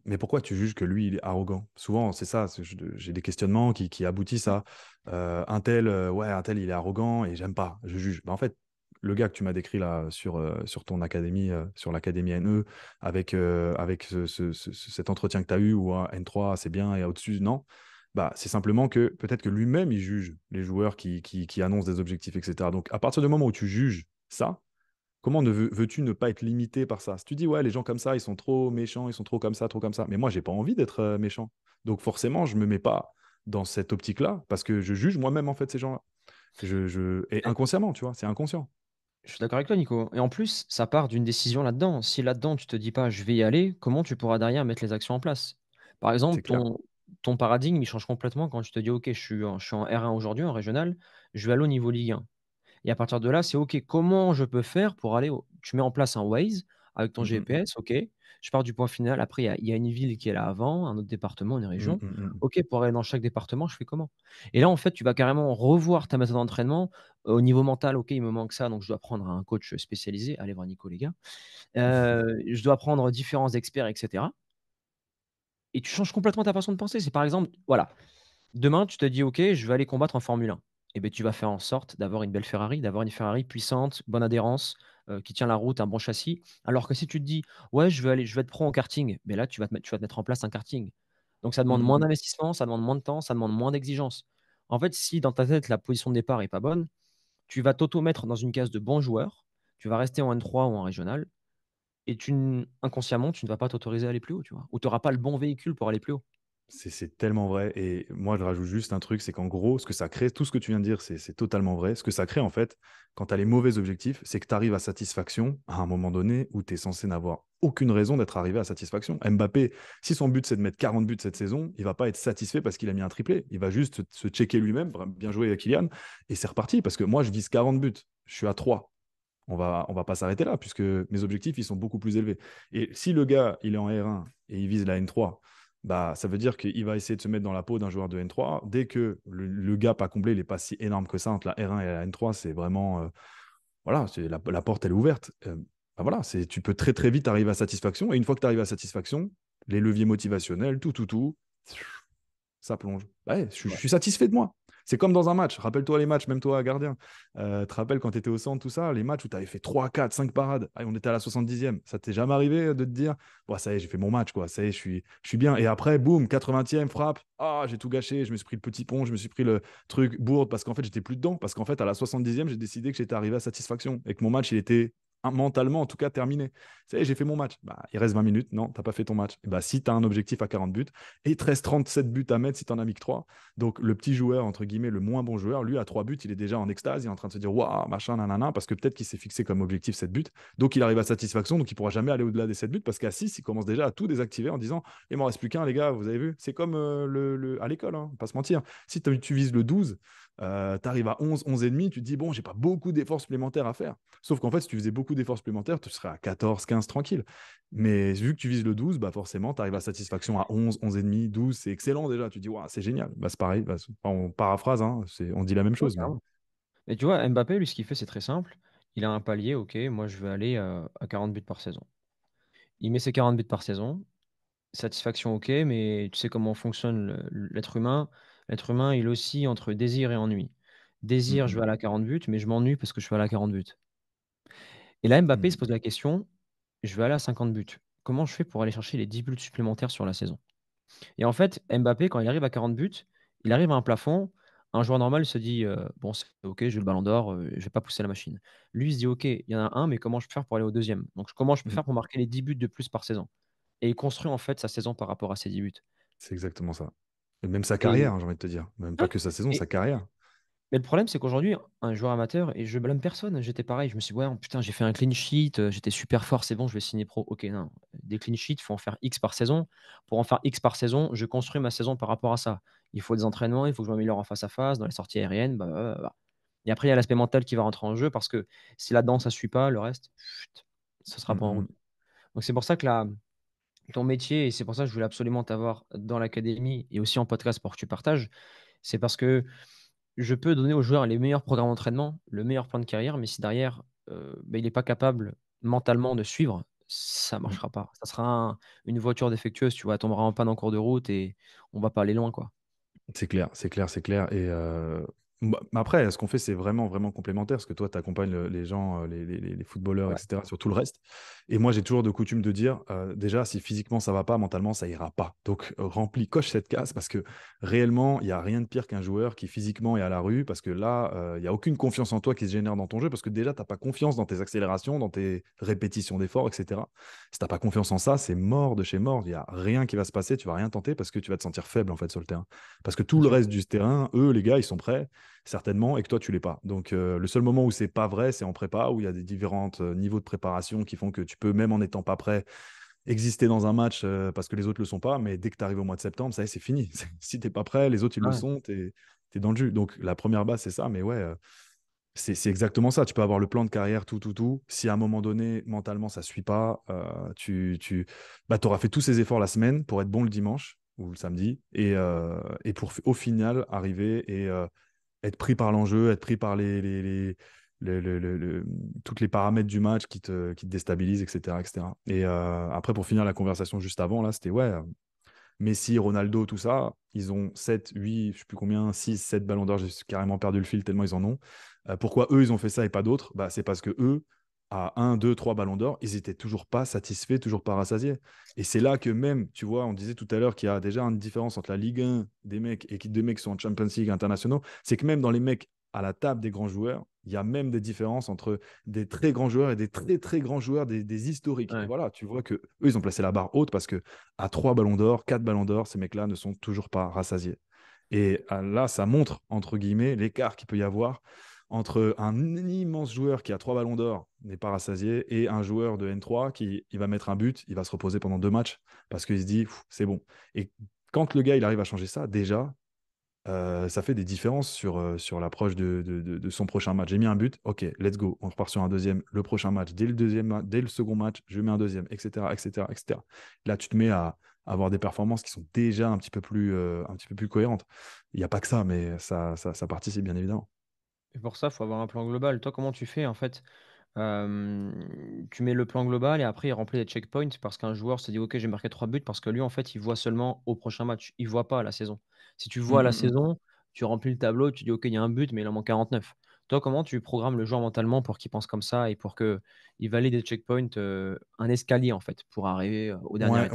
Speaker 2: mais pourquoi tu juges que lui, il est arrogant Souvent, c'est ça, j'ai des questionnements qui, aboutissent mmh. à un tel, ouais, un tel, il est arrogant et j'aime pas, je juge. Ben, en fait, le gars que tu m'as décrit là sur, ton académie, sur l'académie NE, avec, avec cet entretien que tu as eu, ou N3, c'est bien, et au-dessus, non bah, c'est simplement que peut-être que lui-même, il juge les joueurs qui, qui, qui, annoncent des objectifs, etc. Donc, à partir du moment où tu juges ça, comment veux, tu ne pas être limité par ça Si tu dis, ouais, les gens comme ça, ils sont trop méchants, ils sont trop comme ça, trop comme ça, mais moi, j'ai pas envie d'être euh, méchant. Donc, forcément, je me mets pas dans cette optique-là parce que je juge moi-même, en fait, ces gens-là.
Speaker 1: Je, Et inconsciemment, tu vois, c'est inconscient. Je suis d'accord avec toi, Nico. Et en plus, ça part d'une décision là-dedans. Si là-dedans, tu te dis pas je vais y aller, comment tu pourras derrière mettre les actions en place Par exemple, ton, ton paradigme, il change complètement quand tu te dis, OK, je suis en, R1 aujourd'hui, en régional, je vais aller au niveau Ligue 1. Et à partir de là, c'est OK, comment je peux faire pour aller Tu mets en place un Waze avec ton mmh GPS, OK. Je pars du point final. Après, il y, a une ville qui est là avant, un autre département, une mmh région. Mmh. OK, pour aller dans chaque département, je fais comment Et là, en fait, tu vas carrément revoir ta méthode d'entraînement au niveau mental. OK, il me manque ça, donc je dois prendre un coach spécialisé. Allez voir Nico, les gars. Euh, je dois prendre différents experts, etc et tu changes complètement ta façon de penser. C'est par exemple, voilà, demain, tu te dis, OK, je vais aller combattre en Formule 1. Et eh bien, tu vas faire en sorte d'avoir une belle Ferrari, d'avoir une Ferrari puissante, bonne adhérence, euh, qui tient la route, un bon châssis. Alors que si tu te dis, ouais, je vais aller, je vais être pro en karting, mais ben là, tu vas, te, tu vas mettre en place un karting. Donc, ça demande moins mmh. d'investissement, ça demande moins de temps, ça demande moins d'exigence. En fait, si dans ta tête, la position de départ n'est pas bonne, tu vas t'auto-mettre dans une case de bons joueurs, tu vas rester en N3 ou en régional, et tu, inconsciemment, tu ne vas pas t'autoriser à aller plus haut, tu vois, ou tu n'auras pas le bon véhicule pour aller plus haut.
Speaker 2: C'est tellement vrai. Et moi, je rajoute juste un truc, c'est qu'en gros, ce que ça crée, tout ce que tu viens de dire, c'est totalement vrai. Ce que ça crée, en fait, quand tu as les mauvais objectifs, c'est que tu arrives à satisfaction à un moment donné où tu es censé n'avoir aucune raison d'être arrivé à satisfaction. Mbappé, si son but c'est de mettre 40 buts cette saison, il va pas être satisfait parce qu'il a mis un triplé. Il va juste se checker lui-même, bien joué avec Kylian, et c'est reparti parce que moi je vise 40 buts. Je suis à 3 on va, on va pas s'arrêter là, puisque mes objectifs, ils sont beaucoup plus élevés. Et si le gars, il est en R1 et il vise la N3, bah, ça veut dire qu'il va essayer de se mettre dans la peau d'un joueur de N3. Dès que le, gap à combler, n'est pas si énorme que ça entre la R1 et la N3, c'est vraiment. Euh, voilà, la, la, porte, elle est ouverte. Euh, bah, voilà, c'est tu peux très, très vite arriver à satisfaction. Et une fois que tu arrives à satisfaction, les leviers motivationnels, tout, tout, tout, ça plonge. bah je suis satisfait de moi. C'est comme dans un match. Rappelle-toi les matchs, même toi, gardien. Tu euh, te rappelles quand tu étais au centre, tout ça, les matchs où tu avais fait 3, 4, 5 parades. on était à la 70e. Ça t'est jamais arrivé de te dire, bon, ça y est, j'ai fait mon match, quoi. Ça y est, je suis, je suis bien. Et après, boum, 80e, frappe. Ah, j'ai tout gâché. Je me suis pris le petit pont, je me suis pris le truc bourde parce qu'en fait, j'étais plus dedans. Parce qu'en fait, à la 70e, j'ai décidé que j'étais arrivé à satisfaction et que mon match, il était mentalement en tout cas terminé. C'est j'ai fait mon match. Bah, il reste 20 minutes. Non, tu n'as pas fait ton match. bah, si tu as un objectif à 40 buts, et 13 37 buts à mettre si tu en as mis que 3. Donc le petit joueur, entre guillemets, le moins bon joueur, lui, à 3 buts, il est déjà en extase, il est en train de se dire waouh, machin, nanana, parce que peut-être qu'il s'est fixé comme objectif 7 buts. Donc il arrive à satisfaction, donc il pourra jamais aller au-delà des 7 buts, parce qu'à 6, il commence déjà à tout désactiver en disant il m'en reste plus qu'un, les gars, vous avez vu. C'est comme euh, le, à l'école, hein, pas se mentir. Si tu vises le 12, euh, t'arrives tu arrives à 11, demi tu te dis, bon, j'ai pas beaucoup d'efforts supplémentaires à faire. Sauf qu'en fait, si tu faisais beaucoup d'efforts supplémentaires, tu serais à 14, 15 tranquille. Mais vu que tu vises le 12, bah forcément, tu arrives à satisfaction à 11, 11,5, 12, c'est excellent déjà. Tu te dis, ouais, c'est génial. Bah, c'est pareil, bah, on paraphrase, hein, on dit la même chose.
Speaker 1: Mais tu vois, Mbappé, lui, ce qu'il fait, c'est très simple. Il a un palier, ok, moi je veux aller euh, à 40 buts par saison. Il met ses 40 buts par saison. Satisfaction, ok, mais tu sais comment fonctionne l'être humain. L'être humain, il oscille entre désir et ennui. Mmh désir, je vais à la 40 buts, mais je m'ennuie parce que je suis à la 40 buts. Et là, Mbappé se mmh. pose la question je vais aller à 50 buts. Comment je fais pour aller chercher les 10 buts supplémentaires sur la saison Et en fait, Mbappé, quand il arrive à 40 buts, il arrive à un plafond. Un joueur normal se dit euh, Bon, c'est ok, j'ai le ballon d'or, euh, je vais pas pousser la machine. Lui, il se dit Ok, il y en a un, mais comment je peux faire pour aller au deuxième Donc, comment je peux mmh. faire pour marquer les 10 buts de plus par saison Et il construit en fait sa saison par rapport à ses 10 buts. C'est exactement ça. Même sa carrière, hein, j'ai envie de te dire. Même pas que sa saison, sa carrière. Mais le problème, c'est qu'aujourd'hui, un joueur amateur, et je blâme personne, j'étais pareil, je me suis dit, ouais, oh, putain, j'ai fait un clean sheet, euh, j'étais super fort, c'est bon, je vais signer pro. Ok, non, des clean sheets, il faut en faire X par saison. Pour en faire X par saison, je construis ma saison par rapport à ça. Il faut des entraînements, il faut que je m'améliore en face à face, dans les sorties aériennes, bah, bah, bah, bah. Et après, il y a l'aspect mental qui va rentrer en jeu parce que si là-dedans, ça ne suit pas, le reste, ce sera pas en mm, mm. route. Donc c'est pour ça que la, ton métier, et c'est pour ça que je voulais absolument t'avoir dans l'académie et aussi en podcast pour que tu partages, c'est parce que je peux donner aux joueurs les meilleurs programmes d'entraînement, le meilleur plan de carrière, mais si derrière, euh, bah, il n'est pas capable mentalement de suivre, ça ne mmh. marchera pas. Ça sera une voiture défectueuse, tu vois, tombera en panne en cours de route et on ne va pas aller loin, quoi.
Speaker 2: C'est clair, c'est clair, c'est clair. Et euh, bah, après, ce qu'on fait, c'est vraiment, vraiment complémentaire, parce que toi, tu accompagnes les gens, euh, les, footballeurs, etc., sur tout le reste. Et moi, j'ai toujours de coutume de dire, euh, déjà, si physiquement ça va pas, mentalement, ça ira pas. Donc, remplis, coche cette case, parce que réellement, il n'y a rien de pire qu'un joueur qui physiquement est à la rue, parce que là, euh, il n'y a aucune confiance en toi qui se génère dans ton jeu, parce que déjà, tu pas confiance dans tes accélérations, dans tes répétitions d'efforts, etc. Si tu pas confiance en ça, c'est mort de chez mort. Il n'y a rien qui va se passer, tu vas rien tenter, parce que tu vas te sentir faible, en fait, sur le terrain. Parce que tout le reste du terrain, eux, les gars, ils sont prêts certainement, et que toi, tu l'es pas. Donc, euh, le seul moment où c'est pas vrai, c'est en prépa, où il y a des différents euh, niveaux de préparation qui font que tu peux, même en n'étant pas prêt, exister dans un match euh, parce que les autres le sont pas. Mais dès que tu arrives au mois de septembre, ça c'est fini. si t'es pas prêt, les autres, ils le sont, tu es, dans le jus. Donc, la première base, c'est ça. Mais ouais, c'est exactement ça. Tu peux avoir le plan de carrière, tout, tout, tout. Si à un moment donné, mentalement, ça suit pas, tu, tu bah, auras fait tous ces efforts la semaine pour être bon le dimanche ou le samedi, et, et pour au final arriver et, être pris par l'enjeu, être pris par les, les, toutes les paramètres du match qui te, qui déstabilisent, etc. etc. Et euh, après, pour finir la conversation juste avant, là, c'était ouais, Messi, Ronaldo, tout ça, ils ont 7, 8, je sais plus combien, 6, 7 ballons d'or, j'ai carrément perdu le fil tellement ils en ont. Euh, pourquoi eux, ils ont fait ça et pas d'autres bah, C'est parce que eux, à 1, 2, 3 ballons d'or, ils étaient toujours pas satisfaits, toujours pas rassasiés. Et c'est là que même, tu vois, on disait tout à l'heure qu'il y a déjà une différence entre la Ligue 1 des mecs et des mecs qui sont en Champions League internationaux, c'est que même dans les mecs à la table des grands joueurs, il y a même des différences entre des très grands joueurs et des très très grands joueurs des, historiques. voilà, tu vois que eux ils ont placé la barre haute parce que à 3 ballons d'or, 4 ballons d'or, ces mecs-là ne sont toujours pas rassasiés. Et ah, là, ça montre entre guillemets l'écart qu'il peut y avoir entre un immense joueur qui a trois ballons d'or, n'est pas rassasié, et un joueur de N3 qui il va mettre un but, il va se reposer pendant deux matchs parce qu'il se dit c'est bon. Et quand le gars il arrive à changer ça, déjà, euh, ça fait des différences sur, euh, sur l'approche de, de, son prochain match. J'ai mis un but, ok, let's go, on repart sur un deuxième, le prochain match, dès le, deuxième, dès le second match, je mets un deuxième, etc., etc., etc. Là, tu te mets à avoir des performances qui sont déjà un petit peu plus, euh, un petit peu plus cohérentes. Il n'y a pas que ça, mais ça, ça, ça participe bien évidemment.
Speaker 1: Et pour ça, il faut avoir un plan global. Toi, comment tu fais en fait Tu mets le plan global et après, il remplit les checkpoints parce qu'un joueur se dit Ok, j'ai marqué trois buts parce que lui, en fait, il voit seulement au prochain match. Il ne voit pas la saison. Si tu vois la mmh, mmh, mmh. saison, tu remplis le tableau, tu dis Ok, il y a un but, mais il en manque 49. Toi, comment tu programmes le joueur mentalement pour qu'il pense comme ça et pour qu'il valide des checkpoints, un escalier en fait, pour arriver au dernier match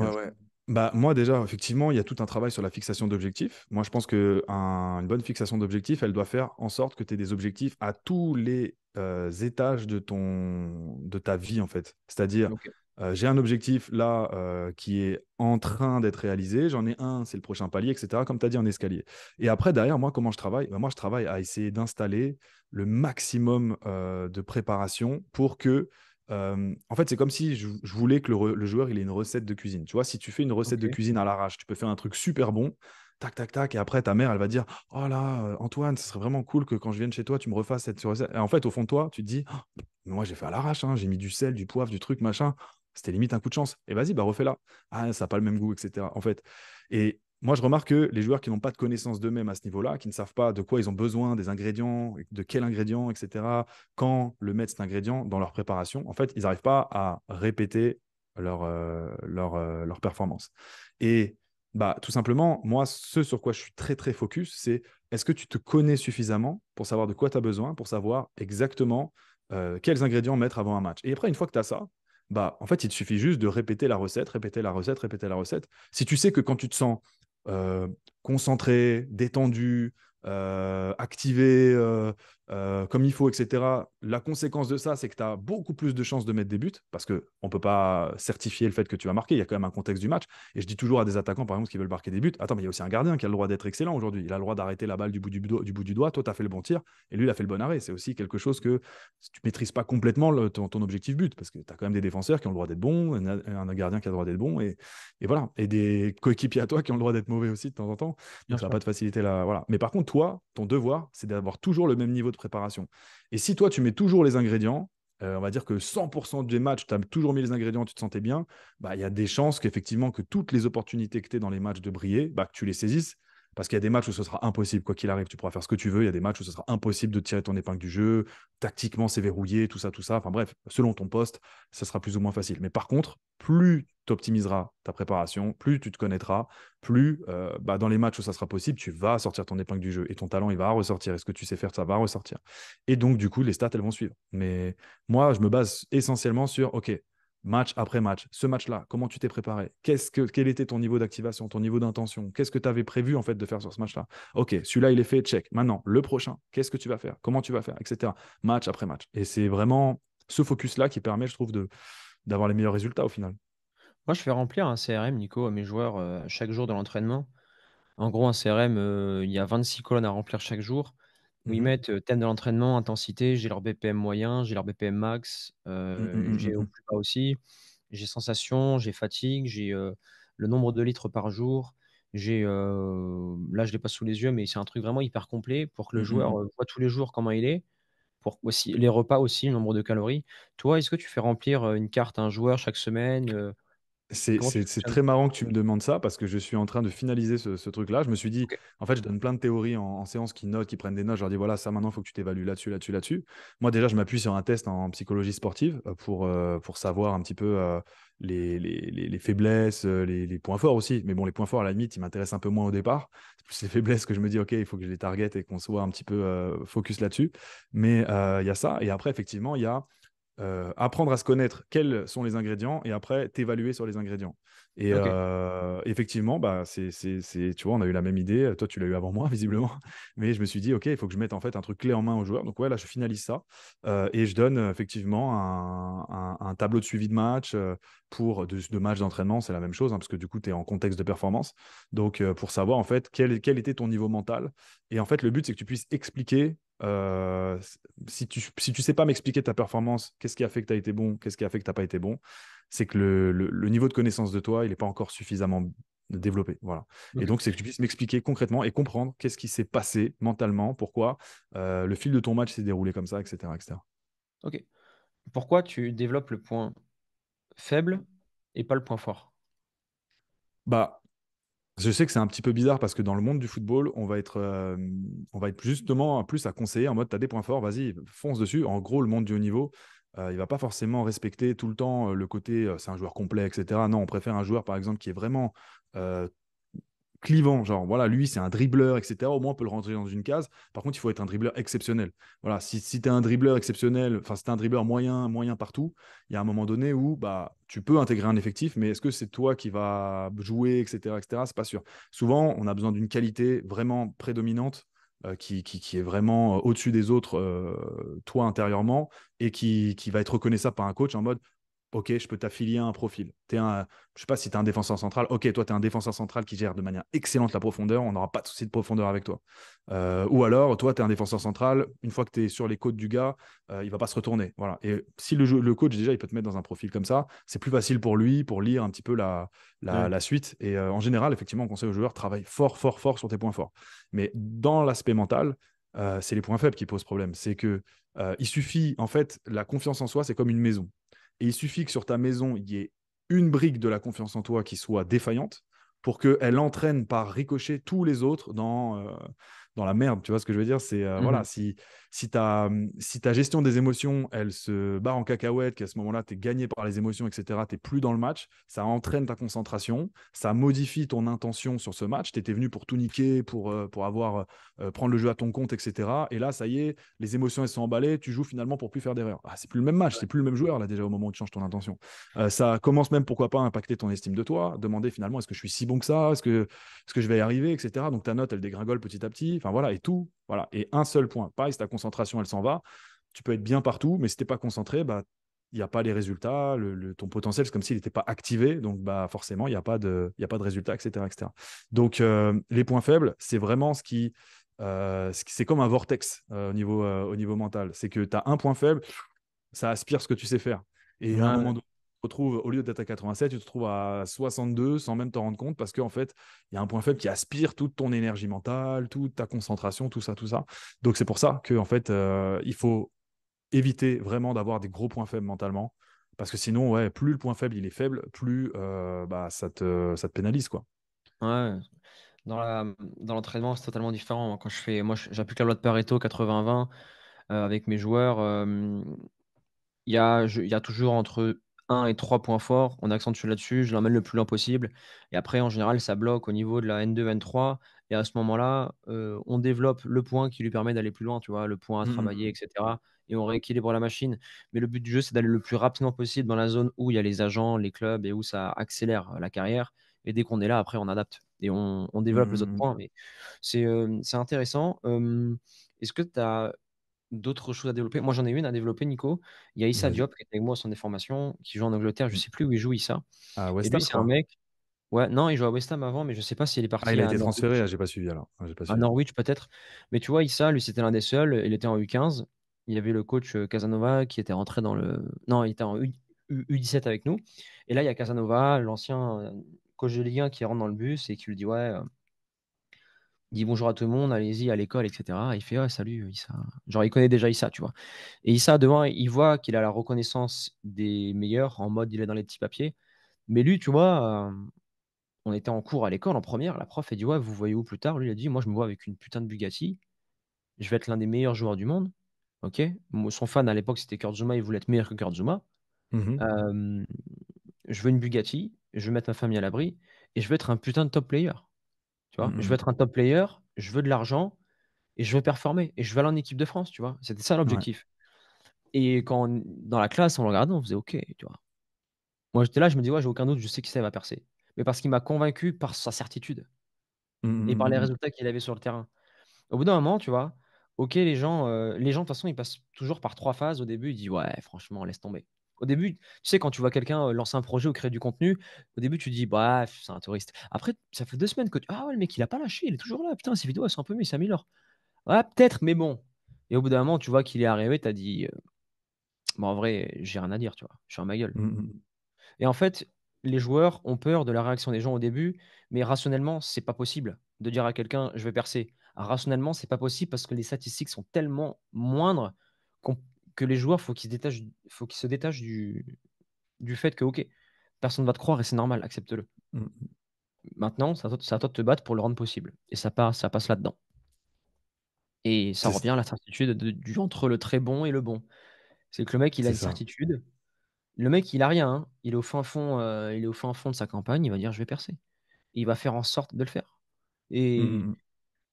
Speaker 2: bah, moi, déjà, effectivement, il y a tout un travail sur la fixation d'objectifs. Moi, je pense qu'une bonne fixation d'objectifs, elle doit faire en sorte que tu aies des objectifs à tous les euh, étages de, ton, de ta vie, en fait. C'est-à-dire, euh, j'ai un objectif là euh, qui est en train d'être réalisé, j'en ai un, c'est le prochain palier, etc., comme tu as dit, en escalier. Et après, derrière, moi, comment je travaille bah, Moi, je travaille à essayer d'installer le maximum de préparation pour que en fait, c'est comme si je, voulais que le, joueur il ait une recette de cuisine. Tu vois, si tu fais une recette de cuisine à l'arrache, tu peux faire un truc super bon, tac, tac, tac, et après ta mère elle va dire Oh là, euh, Antoine, ce serait vraiment cool que quand je vienne chez toi, tu me refasses cette recette. Et en fait, au fond de toi, tu te dis Moi j'ai fait à l'arrache, hein, j'ai mis du sel, du poivre, du truc, machin. C'était limite un coup de chance. Et vas-y, bah refais-la. Ah, ça n'a pas le même goût, etc. En fait, et moi, je remarque que les joueurs qui n'ont pas de connaissance d'eux-mêmes à ce niveau-là, qui ne savent pas de quoi ils ont besoin, des ingrédients, de quels ingrédients, etc., quand le mettre cet ingrédient dans leur préparation, en fait, ils n'arrivent pas à répéter leur, euh, leur, euh, leur, performance. Et bah, tout simplement, moi, ce sur quoi je suis très, très focus, c'est est-ce que tu te connais suffisamment pour savoir de quoi tu as besoin, pour savoir exactement euh, quels ingrédients mettre avant un match. Et après, une fois que tu as ça, bah, en fait, il te suffit juste de répéter la recette, répéter la recette, répéter la recette. Si tu sais que quand tu te sens euh, concentré, détendu, euh, activé euh, euh, comme il faut, etc. La conséquence de ça, c'est que tu as beaucoup plus de chances de mettre des buts parce qu'on ne peut pas certifier le fait que tu vas marquer. Il y a quand même un contexte du match. Et je dis toujours à des attaquants, par exemple, qui veulent marquer des buts Attends, mais il y a aussi un gardien qui a le droit d'être excellent aujourd'hui. Il a le droit d'arrêter la balle du bout du, doigt, du bout du doigt. Toi, tu as fait le bon tir et lui, il a fait le bon arrêt. C'est aussi quelque chose que tu maîtrises pas complètement ton, objectif but parce que tu as quand même des défenseurs qui ont le droit d'être bons, un, gardien qui a le droit d'être bon et, et, voilà. Et des coéquipiers à toi qui ont le droit d'être mauvais aussi de temps en temps. ça va pas de faciliter la. Voilà. Mais par contre, toi, ton devoir, c'est d'avoir toujours le même niveau de préparation. Et si toi, tu mets toujours les ingrédients, euh, on va dire que 100% des matchs, tu as toujours mis les ingrédients, tu te sentais bien, bah, il y a des chances qu'effectivement, que toutes les opportunités que tu as dans les matchs de briller, bah, que tu les saisisses. Parce qu'il y a des matchs où ce sera impossible, quoi qu'il arrive, tu pourras faire ce que tu veux. Il y a des matchs où ce sera impossible de tirer ton épingle du jeu. Tactiquement, c'est verrouillé, tout ça, tout ça. Enfin bref, selon ton poste, ça sera plus ou moins facile. Mais par contre, plus tu optimiseras ta préparation, plus tu te connaîtras, plus euh, bah, dans les matchs où ça sera possible, tu vas sortir ton épingle du jeu et ton talent, il va ressortir. Et ce que tu sais faire, ça va ressortir. Et donc, du coup, les stats, elles vont suivre. Mais moi, je me base essentiellement sur, OK, match après match. Ce match-là, comment tu t'es préparé Qu'est-ce que, Quel était ton niveau d'activation, ton niveau d'intention Qu'est-ce que tu avais prévu en fait de faire sur ce match-là Ok, celui-là, il est fait, check. Maintenant, le prochain, qu'est-ce que tu vas faire Comment tu vas faire Etc. Match après match. Et c'est vraiment ce focus-là qui permet, je trouve, d'avoir
Speaker 1: les meilleurs résultats au final. Moi, je fais remplir un CRM, Nico, à mes joueurs euh, chaque jour de l'entraînement. En gros, un CRM, euh, il y a 26 colonnes à remplir chaque jour où ils mmh thème de l'entraînement, intensité, j'ai leur BPM moyen, j'ai leur BPM max, mmh, mmh, j'ai aussi, j'ai sensation, j'ai fatigue, j'ai le nombre de litres par jour, j'ai là je ne l'ai pas sous les yeux, mais c'est un truc vraiment hyper complet pour que le joueur voit tous les jours comment il est, pour aussi les repas aussi, le nombre de calories. Toi, est-ce que tu fais remplir une carte à un joueur chaque semaine c'est très
Speaker 2: marrant que tu me demandes ça parce que je suis en train de finaliser ce, truc-là. Je me suis dit, en fait, je donne plein de théories en, séance qui notent, qui prennent des notes. Je leur dis, voilà, ça maintenant, il faut que tu t'évalues là-dessus, là-dessus, là-dessus. Moi, déjà, je m'appuie sur un test en psychologie sportive euh, euh, pour, savoir un petit peu euh, les, faiblesses, les, points forts aussi. Mais bon, les points forts, à la limite, ils m'intéressent un peu moins au départ. C'est plus les faiblesses que je me dis, OK, il faut que je les target et qu'on soit un petit peu focus là-dessus. Mais il y a ça. Et après, effectivement, il y a euh, apprendre à se connaître quels sont les ingrédients et après t'évaluer sur les ingrédients. Et euh, effectivement, bah, c'est, tu vois, on a eu la même idée. Toi, tu l'as eu avant moi, visiblement. Mais je me suis dit, OK, il faut que je mette en fait un truc clé en main au joueur. Donc, ouais, là, je finalise ça. Euh, et je donne effectivement un, tableau de suivi de match pour de, de match d'entraînement. C'est la même chose, hein, parce que du coup, tu es en contexte de performance. Donc, pour savoir en fait quel, quel était ton niveau mental. Et en fait, le but, c'est que tu puisses expliquer euh, si tu ne si tu sais pas m'expliquer ta performance, qu'est-ce qui a fait que tu as été bon, qu'est-ce qui a fait que tu n'as pas été bon, c'est que le, le, niveau de connaissance de toi, il n'est pas encore suffisamment développé. Voilà. Et donc, c'est que tu puisses m'expliquer concrètement et comprendre qu'est-ce qui s'est passé mentalement, pourquoi euh, le fil de ton match s'est déroulé comme ça, etc., etc.
Speaker 1: Ok. Pourquoi tu développes le point faible et pas le point fort
Speaker 2: Bah, je sais que c'est un petit peu bizarre parce que dans le monde du football, on va être, euh, on va être justement plus à conseiller en mode t'as des points forts, vas-y, fonce dessus. En gros, le monde du haut niveau, il euh, il va pas forcément respecter tout le temps euh, le côté c'est un joueur complet, etc. Non, on préfère un joueur par exemple qui est vraiment clivant. Genre, voilà, lui, c'est un dribbleur, etc. Au moins, on peut le rentrer dans une case. Par contre, il faut être un dribbleur exceptionnel. Voilà, si, tu es un dribbleur exceptionnel, enfin, si tu un dribbleur moyen, moyen partout, il y a un moment donné où bah, tu peux intégrer un effectif, mais est-ce que c'est toi qui va jouer, etc. etc. C'est pas sûr. Souvent, on a besoin d'une qualité vraiment prédominante. Euh, qui, qui, est vraiment euh, au-dessus des autres, euh, toi intérieurement, et qui, qui va être reconnaissable par un coach en mode Ok, je peux t'affilier à un profil. T'es un, je sais pas si tu es un défenseur central. Ok, toi, tu es un défenseur central qui gère de manière excellente la profondeur. On n'aura pas de souci de profondeur avec toi. Euh, ou alors, toi, tu es un défenseur central. Une fois que tu es sur les côtes du gars, euh, il va pas se retourner. Voilà. Et si le, le, coach, déjà, il peut te mettre dans un profil comme ça, c'est plus facile pour lui, pour lire un petit peu la, suite. Et euh, en général, effectivement, on conseille aux joueurs, travaille fort, fort, fort sur tes points forts. Mais dans l'aspect mental, c'est les points faibles qui posent problème. C'est que il suffit, en fait, la confiance en soi, c'est comme une maison il suffit que sur ta maison, il y ait une brique de la confiance en toi qui soit défaillante pour qu'elle entraîne par ricochet tous les autres dans, euh, dans la merde. Tu vois ce que je veux dire C'est euh, voilà, mmh si, si, ta, mmh, si ta gestion des émotions, elle se barre en cacahuète, qu'à ce moment-là, tu es gagné par les émotions, etc., tu plus dans le match, ça entraîne ta concentration, ça modifie ton intention sur ce match. Tu étais venu pour tout niquer, pour, euh, pour avoir euh, prendre le jeu à ton compte, etc. Et là, ça y est, les émotions, elles sont emballées, tu joues finalement pour plus faire d'erreurs. Ah, c'est plus le même match, c'est plus le même joueur là déjà au moment où tu changes ton intention. ça commence même, pourquoi pas, à impacter ton estime de toi, demander finalement est-ce que je suis si bon que ça, est-ce que, est -ce que je vais y arriver, etc. Donc ta note, elle dégringole petit à petit voilà, et tout, voilà, et un seul point. Pareil, si ta concentration, elle s'en va, tu peux être bien partout, mais si tu n'es pas concentré, bah, il n'y a pas les résultats, le, ton potentiel, c'est comme s'il n'était pas activé, donc bah, forcément, il n'y a, pas de, y a pas de résultats, etc. etc. Donc, euh, les points faibles, c'est vraiment ce qui. Euh, c'est comme un vortex euh, au, niveau, au niveau mental. C'est que tu as un point faible, ça aspire ce que tu sais faire. Et à un moment donné, retrouve au lieu d'être à 87, tu te trouves à 62 sans même t'en rendre compte parce qu'en fait, il y a un point faible qui aspire toute ton énergie mentale, toute ta concentration, tout ça, tout ça. Donc, c'est pour ça qu'en en fait, euh, il faut éviter vraiment d'avoir des gros points faibles mentalement parce que sinon, ouais, plus le point faible il est faible, plus euh, bah, ça, te, pénalise. quoi.
Speaker 1: Ouais. Dans l'entraînement, c'est totalement différent. Quand je fais, moi, j'applique la loi de Pareto 80-20 euh, avec mes joueurs. Il y, y a toujours entre un et trois points forts, on accentue là-dessus, je l'emmène le plus loin possible. Et après, en général, ça bloque au niveau de la N2, N3. Et à ce moment-là, euh, on développe le point qui lui permet d'aller plus loin, tu vois, le point à mmh travailler, etc. Et on rééquilibre la machine. Mais le but du jeu, c'est d'aller le plus rapidement possible dans la zone où il y a les agents, les clubs et où ça accélère la carrière. Et dès qu'on est là, après, on adapte et on, développe les autres mmh. points. Mais c'est euh, intéressant. Est-ce que tu as d'autres choses à développer. Moi, j'en ai une à développer, Nico. Il y a Issa Diop qui est avec moi sur des formations, qui joue en Angleterre. Je ne mmh. sais plus où il joue, Issa. Ah, West Ham, c'est un mec. Ouais, non, il joue à West Ham avant, mais je ne sais pas s'il est ah, parti. il a été transféré, hein, j'ai pas suivi alors. Ah, à Norwich, peut-être. Mais tu vois, Issa, lui, c'était l'un des seuls. Il était en U15. Il y avait le coach euh, Casanova qui était rentré dans le. Non, il était en U... U17 avec nous. Et là, il y a Casanova, l'ancien euh, coach de Ligue 1, qui rentre dans le bus et qui lui dit Ouais, euh, il dit bonjour à tout le monde, allez-y à l'école, etc. il fait ah, salut euh, Issa. Genre, il connaît déjà Issa, tu vois. Et Issa, devant, il voit qu'il a la reconnaissance des meilleurs en mode il est dans les petits papiers. Mais lui, tu vois, on était en cours à l'école en première. La prof, elle dit Ouais, vous voyez où plus tard Lui, il a dit Moi, je me vois avec une putain de Bugatti. Je vais être l'un des meilleurs joueurs du monde. Ok Son fan à l'époque, c'était Kurt Il voulait être meilleur que Kurt mmh je veux une Bugatti. Je veux mettre ma famille à l'abri. Et je veux être un putain de top player je veux mm-hmm. être un top player, je veux de l'argent et je veux performer et je veux aller en équipe de France, tu vois. C'était ça l'objectif. Et quand dans la classe, on le regardait, on faisait OK, tu vois. Moi, j'étais là, je me dis ouais, j'ai aucun doute, je sais qui ça va percer. Mais parce qu'il m'a convaincu par sa certitude et par les mm-hmm. résultats qu'il avait sur le terrain. Au bout d'un moment, tu vois, OK, les gens, euh, les gens de toute façon, ils passent toujours par trois phases. Au début, ils disent ouais, franchement, laisse tomber. Au début, tu sais, quand tu vois quelqu'un lancer un projet ou créer du contenu, au début, tu dis, bref, «Bah, c'est un touriste. Après, ça fait deux semaines que tu. Ah ouais, le mec, il a pas lâché, il est toujours là. Putain, ses vidéos, elles sont un peu mieux, ça s'améliore. Ouais, «Ah, peut-être, mais bon. Et au bout d'un moment, tu vois qu'il est arrivé, tu as dit, bon, en vrai, j'ai rien à dire, tu vois, je suis en ma gueule. Mmh, mmh, mmh. Et en fait, les joueurs ont peur de la réaction des gens au début, mais rationnellement, c'est pas possible de dire à quelqu'un, je vais percer. Rationnellement, c'est pas possible parce que les statistiques sont tellement moindres les joueurs, faut qu'ils se détachent, faut qu'ils se détachent du, du fait que, ok, personne va te croire et c'est normal, accepte-le. Mm. Maintenant, c'est à, toi, de te battre pour le rendre possible. Et ça, part, ça passe là-dedans. Et ça revient à la certitude du, entre le très bon et le bon. C'est que le mec, il a une certitude. Le mec, il a rien. Hein. Il, est au fin fond, euh, il est au fin fond de sa campagne. Il va dire, je vais percer. il va faire en sorte de le faire. Et mm, mm,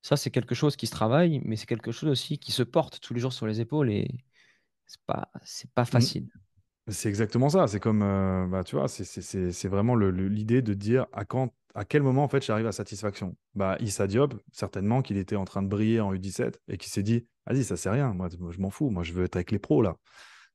Speaker 1: ça, c'est quelque chose qui se travaille, mais c'est quelque chose aussi qui se porte tous les jours sur les épaules. Et, c'est pas, c'est pas mmh. facile. C'est exactement ça. C'est comme, euh, bah,
Speaker 2: tu vois, c'est vraiment l'idée de dire à quand, à quel moment en fait j'arrive à satisfaction. Bah, Issa Diop, certainement qu'il était en train de briller en U17 et qui s'est dit, vas-y, ça c'est rien. Moi, je m'en fous. Moi, je veux être avec les pros là.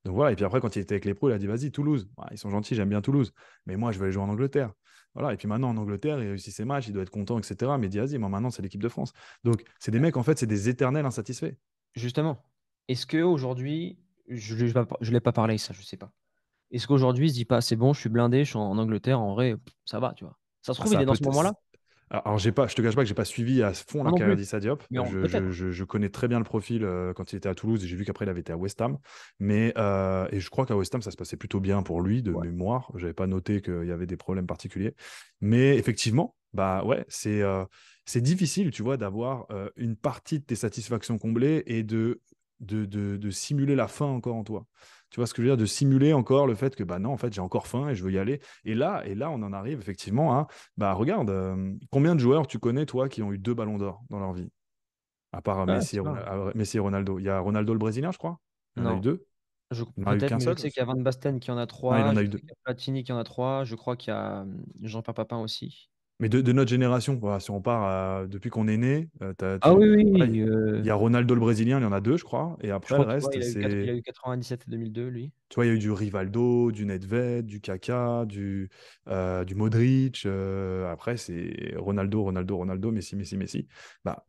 Speaker 2: Donc voilà. Et puis après, quand il était avec les pros, il a dit, vas-y, Toulouse. Bah, ils sont gentils, j'aime bien Toulouse. Mais moi, je veux aller jouer en Angleterre. Voilà. Et puis maintenant, en Angleterre, il réussit ses matchs, il doit être content, etc. Mais il dit, vas-y, moi maintenant, c'est l'équipe de France. Donc, c'est des mecs, en fait, c'est des éternels insatisfaits. Justement. Est-ce
Speaker 1: qu'aujourd'hui, je ne l'ai pas parlé, ça, je sais pas. Est-ce qu'aujourd'hui, il se dit pas, c'est bon, je suis blindé, je suis en Angleterre, en vrai, ça va, tu vois. Ça se trouve, il est dans ce moment-là. Alors, j'ai pas, je te cache pas que
Speaker 2: j'ai pas suivi à fond ah la carrière d'Issa je, connais très bien le profil euh, quand il était à Toulouse et j'ai vu qu'après il avait été à West Ham. Mais euh, et je crois qu'à West Ham ça se passait plutôt bien pour lui de mémoire. J'avais pas noté qu'il y avait des problèmes particuliers. Mais effectivement, bah ouais, c'est euh, c'est difficile, tu vois, d'avoir une partie de tes satisfactions comblées et de de, simuler la faim encore en toi. Tu vois ce que je veux dire De simuler encore le fait que, bah non, en fait, j'ai encore faim et je veux y aller. Et là, et là on en arrive effectivement à, bah regarde, euh, combien de joueurs tu connais, toi, qui ont eu deux ballons d'or dans leur vie À part euh, ah, euh, Messi, et Ronaldo. Il y a Ronaldo le Brésilien,
Speaker 1: je crois Il y en a eu deux je, peut-être, que c'est qu'il y a Van Basten qui en a trois. Ah, il il en a deux. Platini qui en a trois. Je crois qu'il y a hum, Jean-Pierre Papin aussi
Speaker 2: mais de, notre génération, si on part depuis qu'on est né,
Speaker 1: euh, ah euh.
Speaker 2: il y, a Ronaldo le Brésilien, il y en a deux, je crois, et après le reste, c'est. Il a eu
Speaker 1: 97 2002, lui.
Speaker 2: Tu vois, il y a eu du Rivaldo, du Nedved, du Kaka, du, euh, du Modric. après, c'est Ronaldo, Ronaldo, Ronaldo, Messi, Messi, Messi. Bah,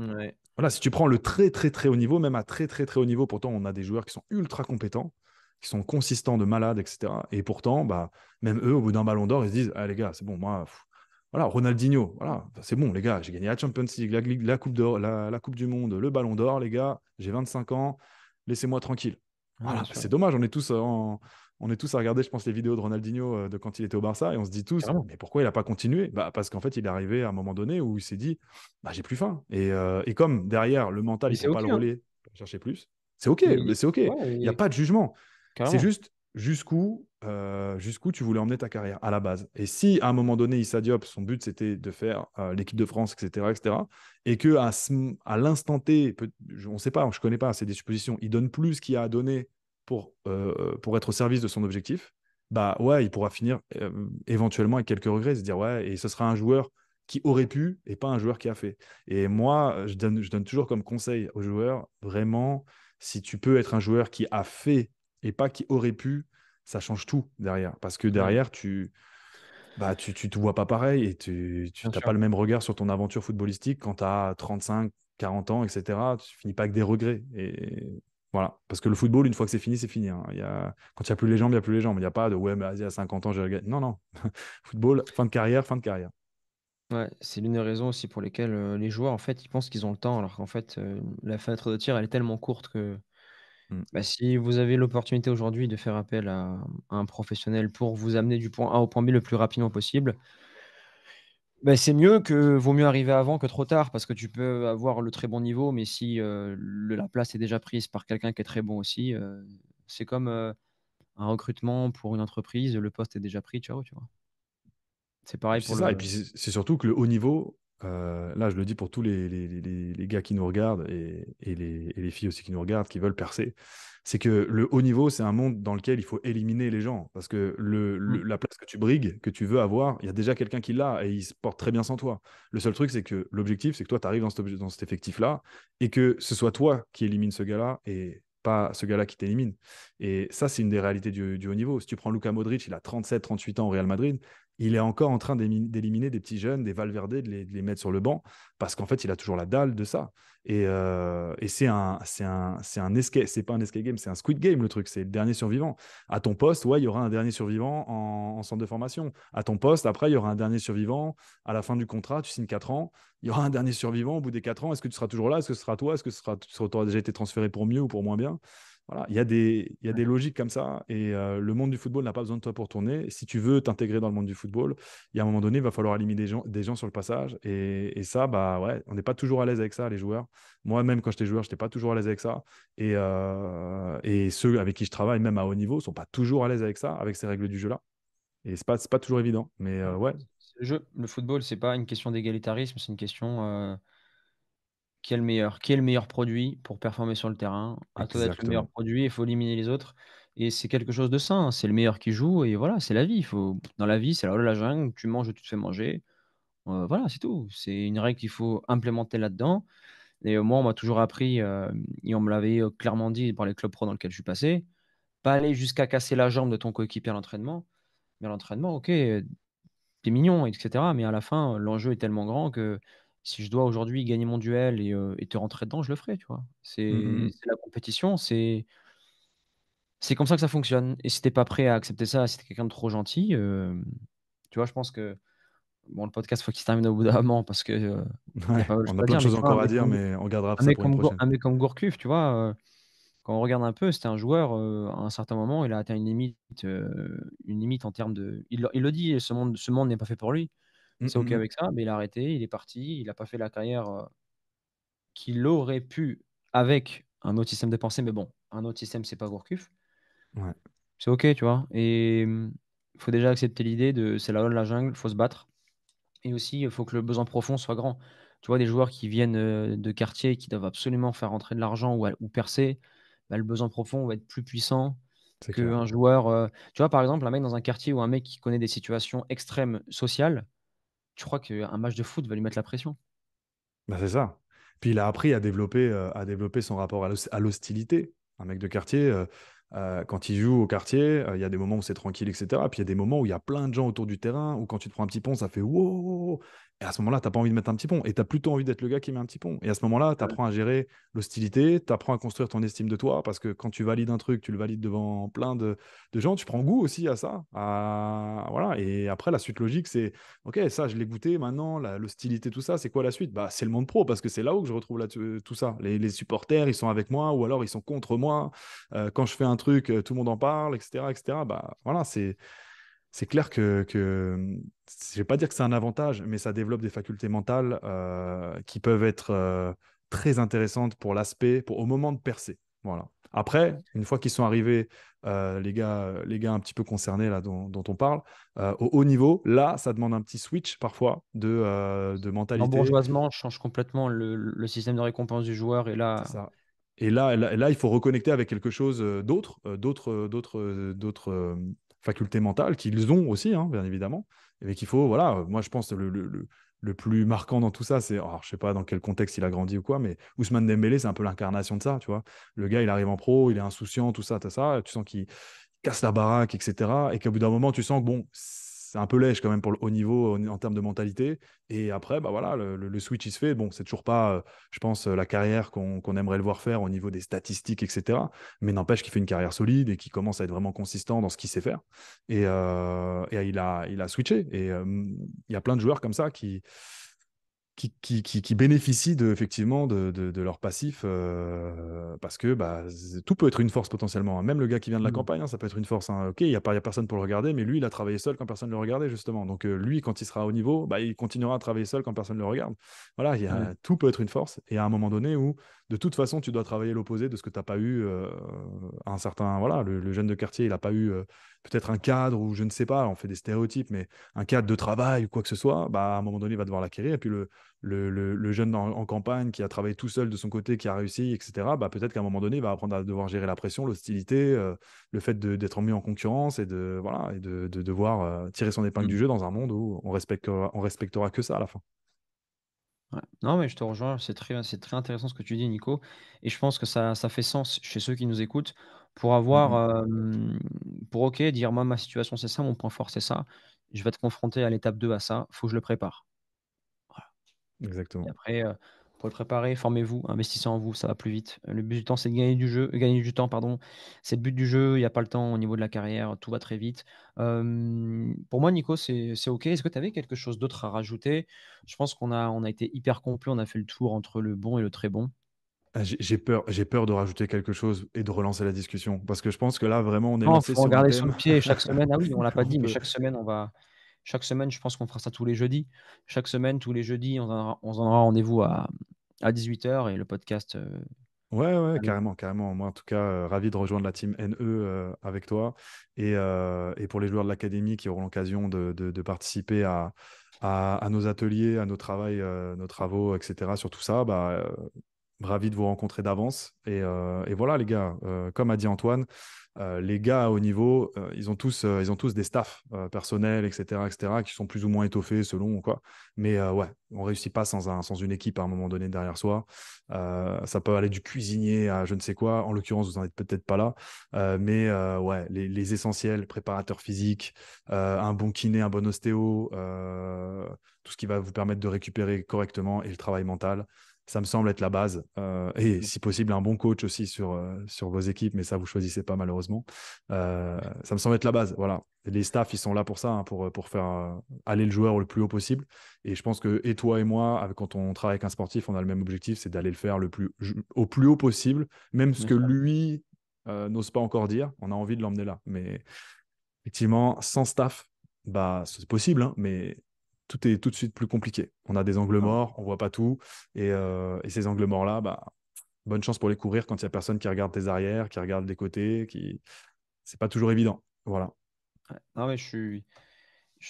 Speaker 2: voilà, si tu prends le très, très, très haut niveau, même à très, très, très haut niveau, pourtant, on a des joueurs qui sont ultra compétents qui sont consistants de malades, etc. Et pourtant, bah, même eux, au bout d'un ballon d'or, ils se disent Ah les gars, c'est bon, moi, voilà, Ronaldinho, voilà, c'est bon, les gars, j'ai gagné la Champions League, la, coupe, la coupe du Monde, le Ballon d'Or, les gars, j'ai 25 ans, laissez-moi tranquille. Voilà, c'est dommage, on est tous euh, en, on est tous à regarder, je pense, les vidéos de Ronaldinho euh, de quand il était au Barça et on se dit tous, mais pourquoi il n'a pas continué bah, Parce qu'en fait, il est arrivé à un moment donné où il s'est dit, bah, j'ai plus faim. Et, euh, comme derrière, le mental, il ne hein. pas le chercher plus, c'est OK, c'est OK. Il n'y a pas de jugement. C'est juste jusqu'où euh, jusqu'où tu voulais emmener ta carrière à la base. Et si à un moment donné, Issa Diop, son but c'était de faire euh, l'équipe de France, etc., etc., et que à, l'instant T, on ne sait pas, je ne connais pas, c'est des suppositions, il donne plus qu'il a à donner pour, euh, pour être au service de son objectif, bah ouais, il pourra finir éventuellement avec quelques regrets, se dire ouais, et ce sera un joueur qui aurait pu et pas un joueur qui a fait. Et moi, je donne toujours comme conseil aux joueurs, vraiment, si tu peux être un joueur qui a fait et pas qui aurait pu, ça change tout derrière. Parce que derrière, tu bah, tu, tu te vois pas pareil et tu n'as pas le même regard sur ton aventure footballistique quand tu as 35, 40 ans, etc. Tu finis pas avec des regrets. Et voilà. Parce que le football, une fois que c'est fini, c'est fini. Hein. Il y a... Quand il n'y a plus les jambes, il n'y a plus les jambes. Il n'y a pas de ouais, mais vas à 50 ans, j'ai Non,
Speaker 1: non. football, fin de carrière, fin de carrière. c'est l'une des raisons aussi pour lesquelles euh, les joueurs, en fait, ils pensent qu'ils ont le temps, alors qu'en fait, euh, la fenêtre de tir, elle est tellement courte que Mmh. Bah, si vous avez l'opportunité aujourd'hui de faire appel à, un professionnel pour vous amener du point A au point B le plus rapidement possible, bah, c'est mieux que vaut mieux arriver avant que trop tard parce que tu peux avoir le très bon niveau, mais si la place est déjà prise par quelqu'un qui est très bon aussi, c'est comme un recrutement pour une entreprise, le poste est déjà pris, ciao, tu vois. C'est pareil pour Et puis
Speaker 2: c'est surtout que le haut niveau, euh, là, je le dis pour tous les, gars qui nous regardent et, les, filles aussi qui nous regardent, qui veulent percer, c'est que le haut niveau, c'est un monde dans lequel il faut éliminer les gens. Parce que mmh. la place que tu brigues, que tu veux avoir, il y a déjà quelqu'un qui l'a et il se porte très bien sans toi. Le seul truc, c'est que l'objectif, c'est que toi, tu arrives dans, cet, cet effectif-là et que ce soit toi qui élimines ce gars-là et pas ce gars-là qui t'élimine. Et ça, c'est une des réalités du, haut niveau. Si tu prends Luca Modric, il a 37-38 ans au Real Madrid, il est encore en train d'éliminer des petits jeunes, des Valverde, de les, mettre sur le banc, parce qu'en fait, il a toujours la dalle de ça. Et, euh, c'est un, c'est c'est escape, c'est pas un escape game, c'est un squid game le truc, c'est le dernier survivant. À ton poste, ouais, il y aura un dernier survivant en, centre de formation. À ton poste, après, il y aura un dernier survivant. À la fin du contrat, tu signes 4 ans, il y aura un dernier survivant au bout des 4 ans. Est-ce que tu seras toujours là Est-ce que ce sera toi Est-ce que ce sera, tu auras déjà été transféré pour mieux ou pour moins bien voilà, il y, a des, il a des logiques comme ça et euh, le monde du football n'a pas besoin de toi pour tourner. Si tu veux t'intégrer dans le monde du football, il y a un moment donné, il va falloir éliminer des gens, des gens sur le passage et, ça, bah ouais, on n'est pas toujours à l'aise avec ça, les joueurs. Moi-même, quand j'étais joueur, je n'étais pas toujours à l'aise avec ça euh, et, ceux avec qui je travaille, même à haut niveau, sont pas toujours à l'aise avec ça, avec ces règles du jeu-là. Et c'est pas, pas toujours évident, mais euh, ouais.
Speaker 1: Le, football, le football, c'est pas une question d'égalitarisme, c'est une question qui est le meilleur, qui meilleur produit pour performer sur le terrain. À toi d'être le meilleur produit, il faut éliminer les autres. Et c'est quelque chose de sain, c'est le meilleur qui joue, et voilà, c'est la vie. Il faut... Dans la vie, c'est la, la jungle, tu manges, tu te fais manger. Euh, voilà, c'est tout. C'est une règle qu'il faut implémenter là-dedans. Et moi, on m'a toujours appris, euh, et on me l'avait euh, clairement dit par les clubs pro dans lesquels je suis passé, pas aller jusqu'à casser la jambe de ton coéquipier à l'entraînement. Mais à l'entraînement, ok, t'es mignon, etc. Mais à la fin, l'enjeu est tellement grand que si je dois aujourd'hui gagner mon duel et, te rentrer dedans, je le ferai, tu vois. Mmh mmh. C'est la compétition, c'est c'est comme ça que ça fonctionne. Et si t'es pas prêt à accepter ça, si t'es quelqu'un de trop gentil, tu vois, je pense que bon, le podcast faut qu'il se termine au bout d'un moment parce que on a plein de choses encore à dire, mais on gardera ça pour une Un mec comme Gourcuff, tu vois. quand on regarde un peu, c'était un joueur à un certain moment, il a atteint une limite, une limite en termes de. Il, il le dit, ce monde, ce monde n'est pas fait pour lui. Mmh, c'est OK mmh, mmh. avec ça, mais il a arrêté, il est parti, il n'a pas fait la carrière euh, qu'il aurait pu avec un autre système de pensée, mais bon, un autre système, c'est pas Gourcuff. C'est OK, tu vois. Et il faut déjà accepter l'idée de c'est la de la jungle, faut se battre. Et aussi, il faut que le besoin profond soit grand. Tu vois, des joueurs qui viennent euh, de quartiers qui doivent absolument faire rentrer de l'argent ou, percer, bah, le besoin profond va être plus puissant qu'un joueur. Euh, tu vois, par exemple, un mec dans un quartier ou un mec qui connaît des situations extrêmes sociales, tu crois qu'un match de foot va lui mettre la pression
Speaker 2: bah, C'est ça. Puis il a appris à développer, euh, son rapport à l'hostilité. Un mec de quartier, euh, euh, quand il joue au quartier, il y a des moments où c'est tranquille, etc. Puis il y a des moments où il y a plein de gens autour du terrain, où quand tu te prends un petit pont, ça fait wow. Et à ce moment-là, tu n'as pas envie de mettre un petit pont. Et tu as plutôt envie d'être le gars qui met un petit pont. Et à ce moment-là, tu apprends à gérer l'hostilité, tu apprends à construire ton estime de toi. Parce que quand tu valides un truc, tu le valides devant plein de, gens, tu prends goût aussi à ça. Voilà. Et après, la suite logique, c'est OK, ça, je l'ai goûté. Maintenant, l'hostilité, tout ça, c'est quoi la suite bah, C'est le monde pro. Parce que c'est là où je retrouve euh, tout ça. Les, supporters, ils sont avec moi ou alors ils sont contre moi. Euh, quand je fais un truc, euh, tout le monde en parle, etc. etc. Bah, voilà, c'est c'est clair que, que je ne vais pas dire que c'est un avantage, mais ça développe des facultés mentales euh, qui peuvent être euh, très intéressantes pour l'aspect, pour au moment de percer. Voilà. Après, une fois qu'ils sont arrivés, euh, les, gars, les gars un petit peu concernés là, dont, on parle, au haut niveau, là, ça demande un petit switch parfois de, de mentalité. L'embourgeoisement
Speaker 1: change complètement le, système de récompense du joueur et là.
Speaker 2: Et là, là, il faut reconnecter avec quelque chose d'autre, d'autres, d'autres, d'autres facultés mentales qu'ils ont aussi, hein, bien évidemment, mais qu'il faut, voilà, euh, moi je pense le, le, plus marquant dans tout ça, c'est, alors je sais pas dans quel contexte il a grandi ou quoi, mais Ousmane Dembélé, c'est un peu l'incarnation de ça, tu vois. Le gars, il arrive en pro, il est insouciant, tout ça, ça, tu sens qu'il casse la baraque, etc. Et qu'au bout d'un moment, tu sens que bon, c'est un peu lèche quand même pour le haut niveau en, termes de mentalité. Et après, bah voilà, le, switch il se fait. Bon, c'est toujours pas, euh, je pense, euh, la carrière qu'on aimerait le voir faire au niveau des statistiques, etc. Mais n'empêche qu'il fait une carrière solide et qu'il commence à être vraiment consistant dans ce qu'il sait faire. Et, euh, et, il, a, il a switché. Et il y a plein de joueurs comme ça qui qui, bénéficient de, effectivement de, leur passif euh, parce que bah, tout peut être une force potentiellement. Hein. Même le gars qui vient de la mmh. campagne, hein, ça peut être une force. Hein. Ok, il n'y a, a, personne pour le regarder, mais lui, il a travaillé seul quand personne ne le regardait, justement. Donc euh, lui, quand il sera au niveau, bah, il continuera à travailler seul quand personne ne le regarde. Voilà, tout peut être une force. Et à un moment donné où de toute façon, tu dois travailler l'opposé de ce que tu n'as pas eu euh, un certain. Voilà, le, jeune de quartier, il n'a pas eu euh, peut-être un cadre ou je ne sais pas, on fait des stéréotypes, mais un cadre de travail ou quoi que ce soit, bah, à un moment donné, il va devoir l'acquérir. Et puis le, le, jeune en, campagne qui a travaillé tout seul de son côté, qui a réussi, etc., bah, peut-être qu'à un moment donné, il va apprendre à devoir gérer la pression, l'hostilité, euh, le fait d'être mis en concurrence et de, voilà, et de, devoir tirer son épingle mmh. du jeu dans un monde où on respectera, on respectera que ça à la fin.
Speaker 1: Non, mais je te rejoins, c'est très, c'est très intéressant ce que tu dis, Nico. Et je pense que ça, ça fait sens chez ceux qui nous écoutent pour avoir, mmh pour OK, dire moi, ma situation, c'est ça, mon point fort, c'est ça. Je vais te confronter à l'étape 2 à ça, faut que je le prépare.
Speaker 2: Voilà. Exactement.
Speaker 1: après, euh, le préparer, formez-vous, investissez en vous, ça va plus vite. Le but du temps, c'est de gagner du jeu, gagner du temps, pardon. C'est le but du jeu, il n'y a pas le temps au niveau de la carrière, tout va très vite. pour moi, Nico, c'est OK. Est-ce que tu avais quelque chose d'autre à rajouter Je pense qu'on a, on a été hyper complet, on a fait le tour entre le bon et le très bon.
Speaker 2: Ah, j'ai peur, j'ai peur de rajouter quelque chose et de relancer la discussion parce que je pense que là vraiment on est. Oh, non, faut regarder le pied chaque semaine. Ah oui, on l'a pas dit, mais chaque
Speaker 1: semaine on va, chaque semaine, je pense qu'on fera ça tous les jeudis. Chaque semaine, tous les jeudis, on en aura, rendez-vous à, 18h et le podcast. Euh, ouais, ouais, carrément, carrément. Moi, en tout cas, euh, ravi de
Speaker 2: rejoindre la team NE euh, avec toi. Et, pour les joueurs de l'académie qui auront l'occasion de, participer à, nos ateliers, à nos, nos travaux, etc. Sur tout ça, bah, Ravi de vous rencontrer d'avance. Et, euh, voilà, les gars, euh, comme a dit Antoine, euh, les gars au haut niveau, ils, ont tous, ils ont tous des staffs personnels, etc., etc., qui sont plus ou moins étoffés selon quoi. Mais ouais, on réussit pas sans, un, sans une équipe à un moment donné derrière soi. ça peut aller du cuisinier à je ne sais quoi. En l'occurrence, vous n'en êtes peut-être pas là. mais ouais, les, les, essentiels, préparateur physique, un bon kiné, un bon ostéo, tout ce qui va vous permettre de récupérer correctement et le travail mental. Ça me semble être la base. Euh, et mmh. si possible, un bon coach aussi sur, euh, sur vos équipes, mais ça, vous choisissez pas malheureusement. Euh, ça me semble être la base. Voilà. Les staffs, ils sont là pour ça, hein, pour, pour faire aller le joueur le plus haut possible. Et je pense que, et toi et moi, quand on travaille avec un sportif, on a le même objectif, c'est d'aller le faire le plus, au plus haut possible, même ce que lui n'ose pas encore dire. On a envie de l'emmener là. Mais effectivement, sans staff, bah, c'est possible, hein, mais tout est tout de suite plus compliqué. On a des angles morts, on voit pas tout. Euh, et, ces angles morts-là, bah, bonne chance pour les courir quand il n'y a personne qui regarde tes arrières, qui regarde des
Speaker 1: côtés, qui. C'est pas toujours évident. Voilà. je suis.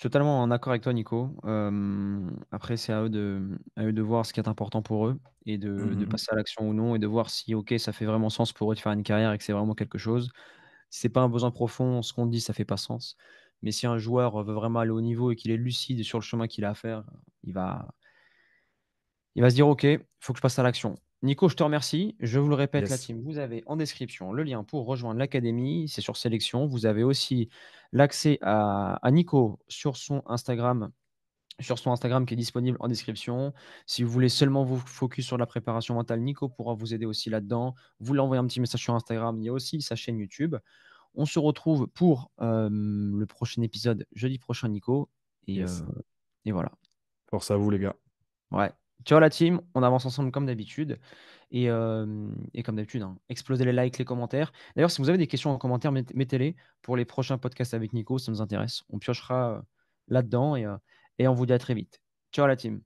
Speaker 1: totalement en accord avec toi, Nico. Euh, après, c'est à eux, de, à eux de voir ce qui est important pour eux et mm-hmm. de, passer à l'action ou non et de voir si, OK, ça fait vraiment sens pour eux de faire une carrière et que c'est vraiment quelque chose. Si c'est pas un besoin profond, ce qu'on dit, ça fait pas sens. Mais si un joueur veut vraiment aller au niveau et qu'il est lucide sur le chemin qu'il a à faire, il va, il va se dire OK, il faut que je passe à l'action. Nico, je te remercie. Je vous le répète, la team, vous avez en description le lien pour rejoindre l'académie. C'est sur sélection. Vous avez aussi l'accès à, Nico sur son Instagram sur son Instagram qui est disponible en description. Si vous voulez seulement vous focus sur la préparation mentale, Nico pourra vous aider aussi là-dedans. Vous l'envoyez un petit message sur Instagram. Il y a aussi sa chaîne YouTube. On se retrouve pour le prochain épisode jeudi prochain, Nico. Et, voilà. Force à vous, les gars. Ouais. Ciao la team, on avance ensemble comme d'habitude. Et, comme d'habitude, hein, explosez les likes, les commentaires. D'ailleurs, si vous avez des questions en commentaire, mettez-les pour les prochains podcasts avec Nico, ça nous intéresse. On piochera là-dedans et, et on vous dit à très vite. Ciao la team.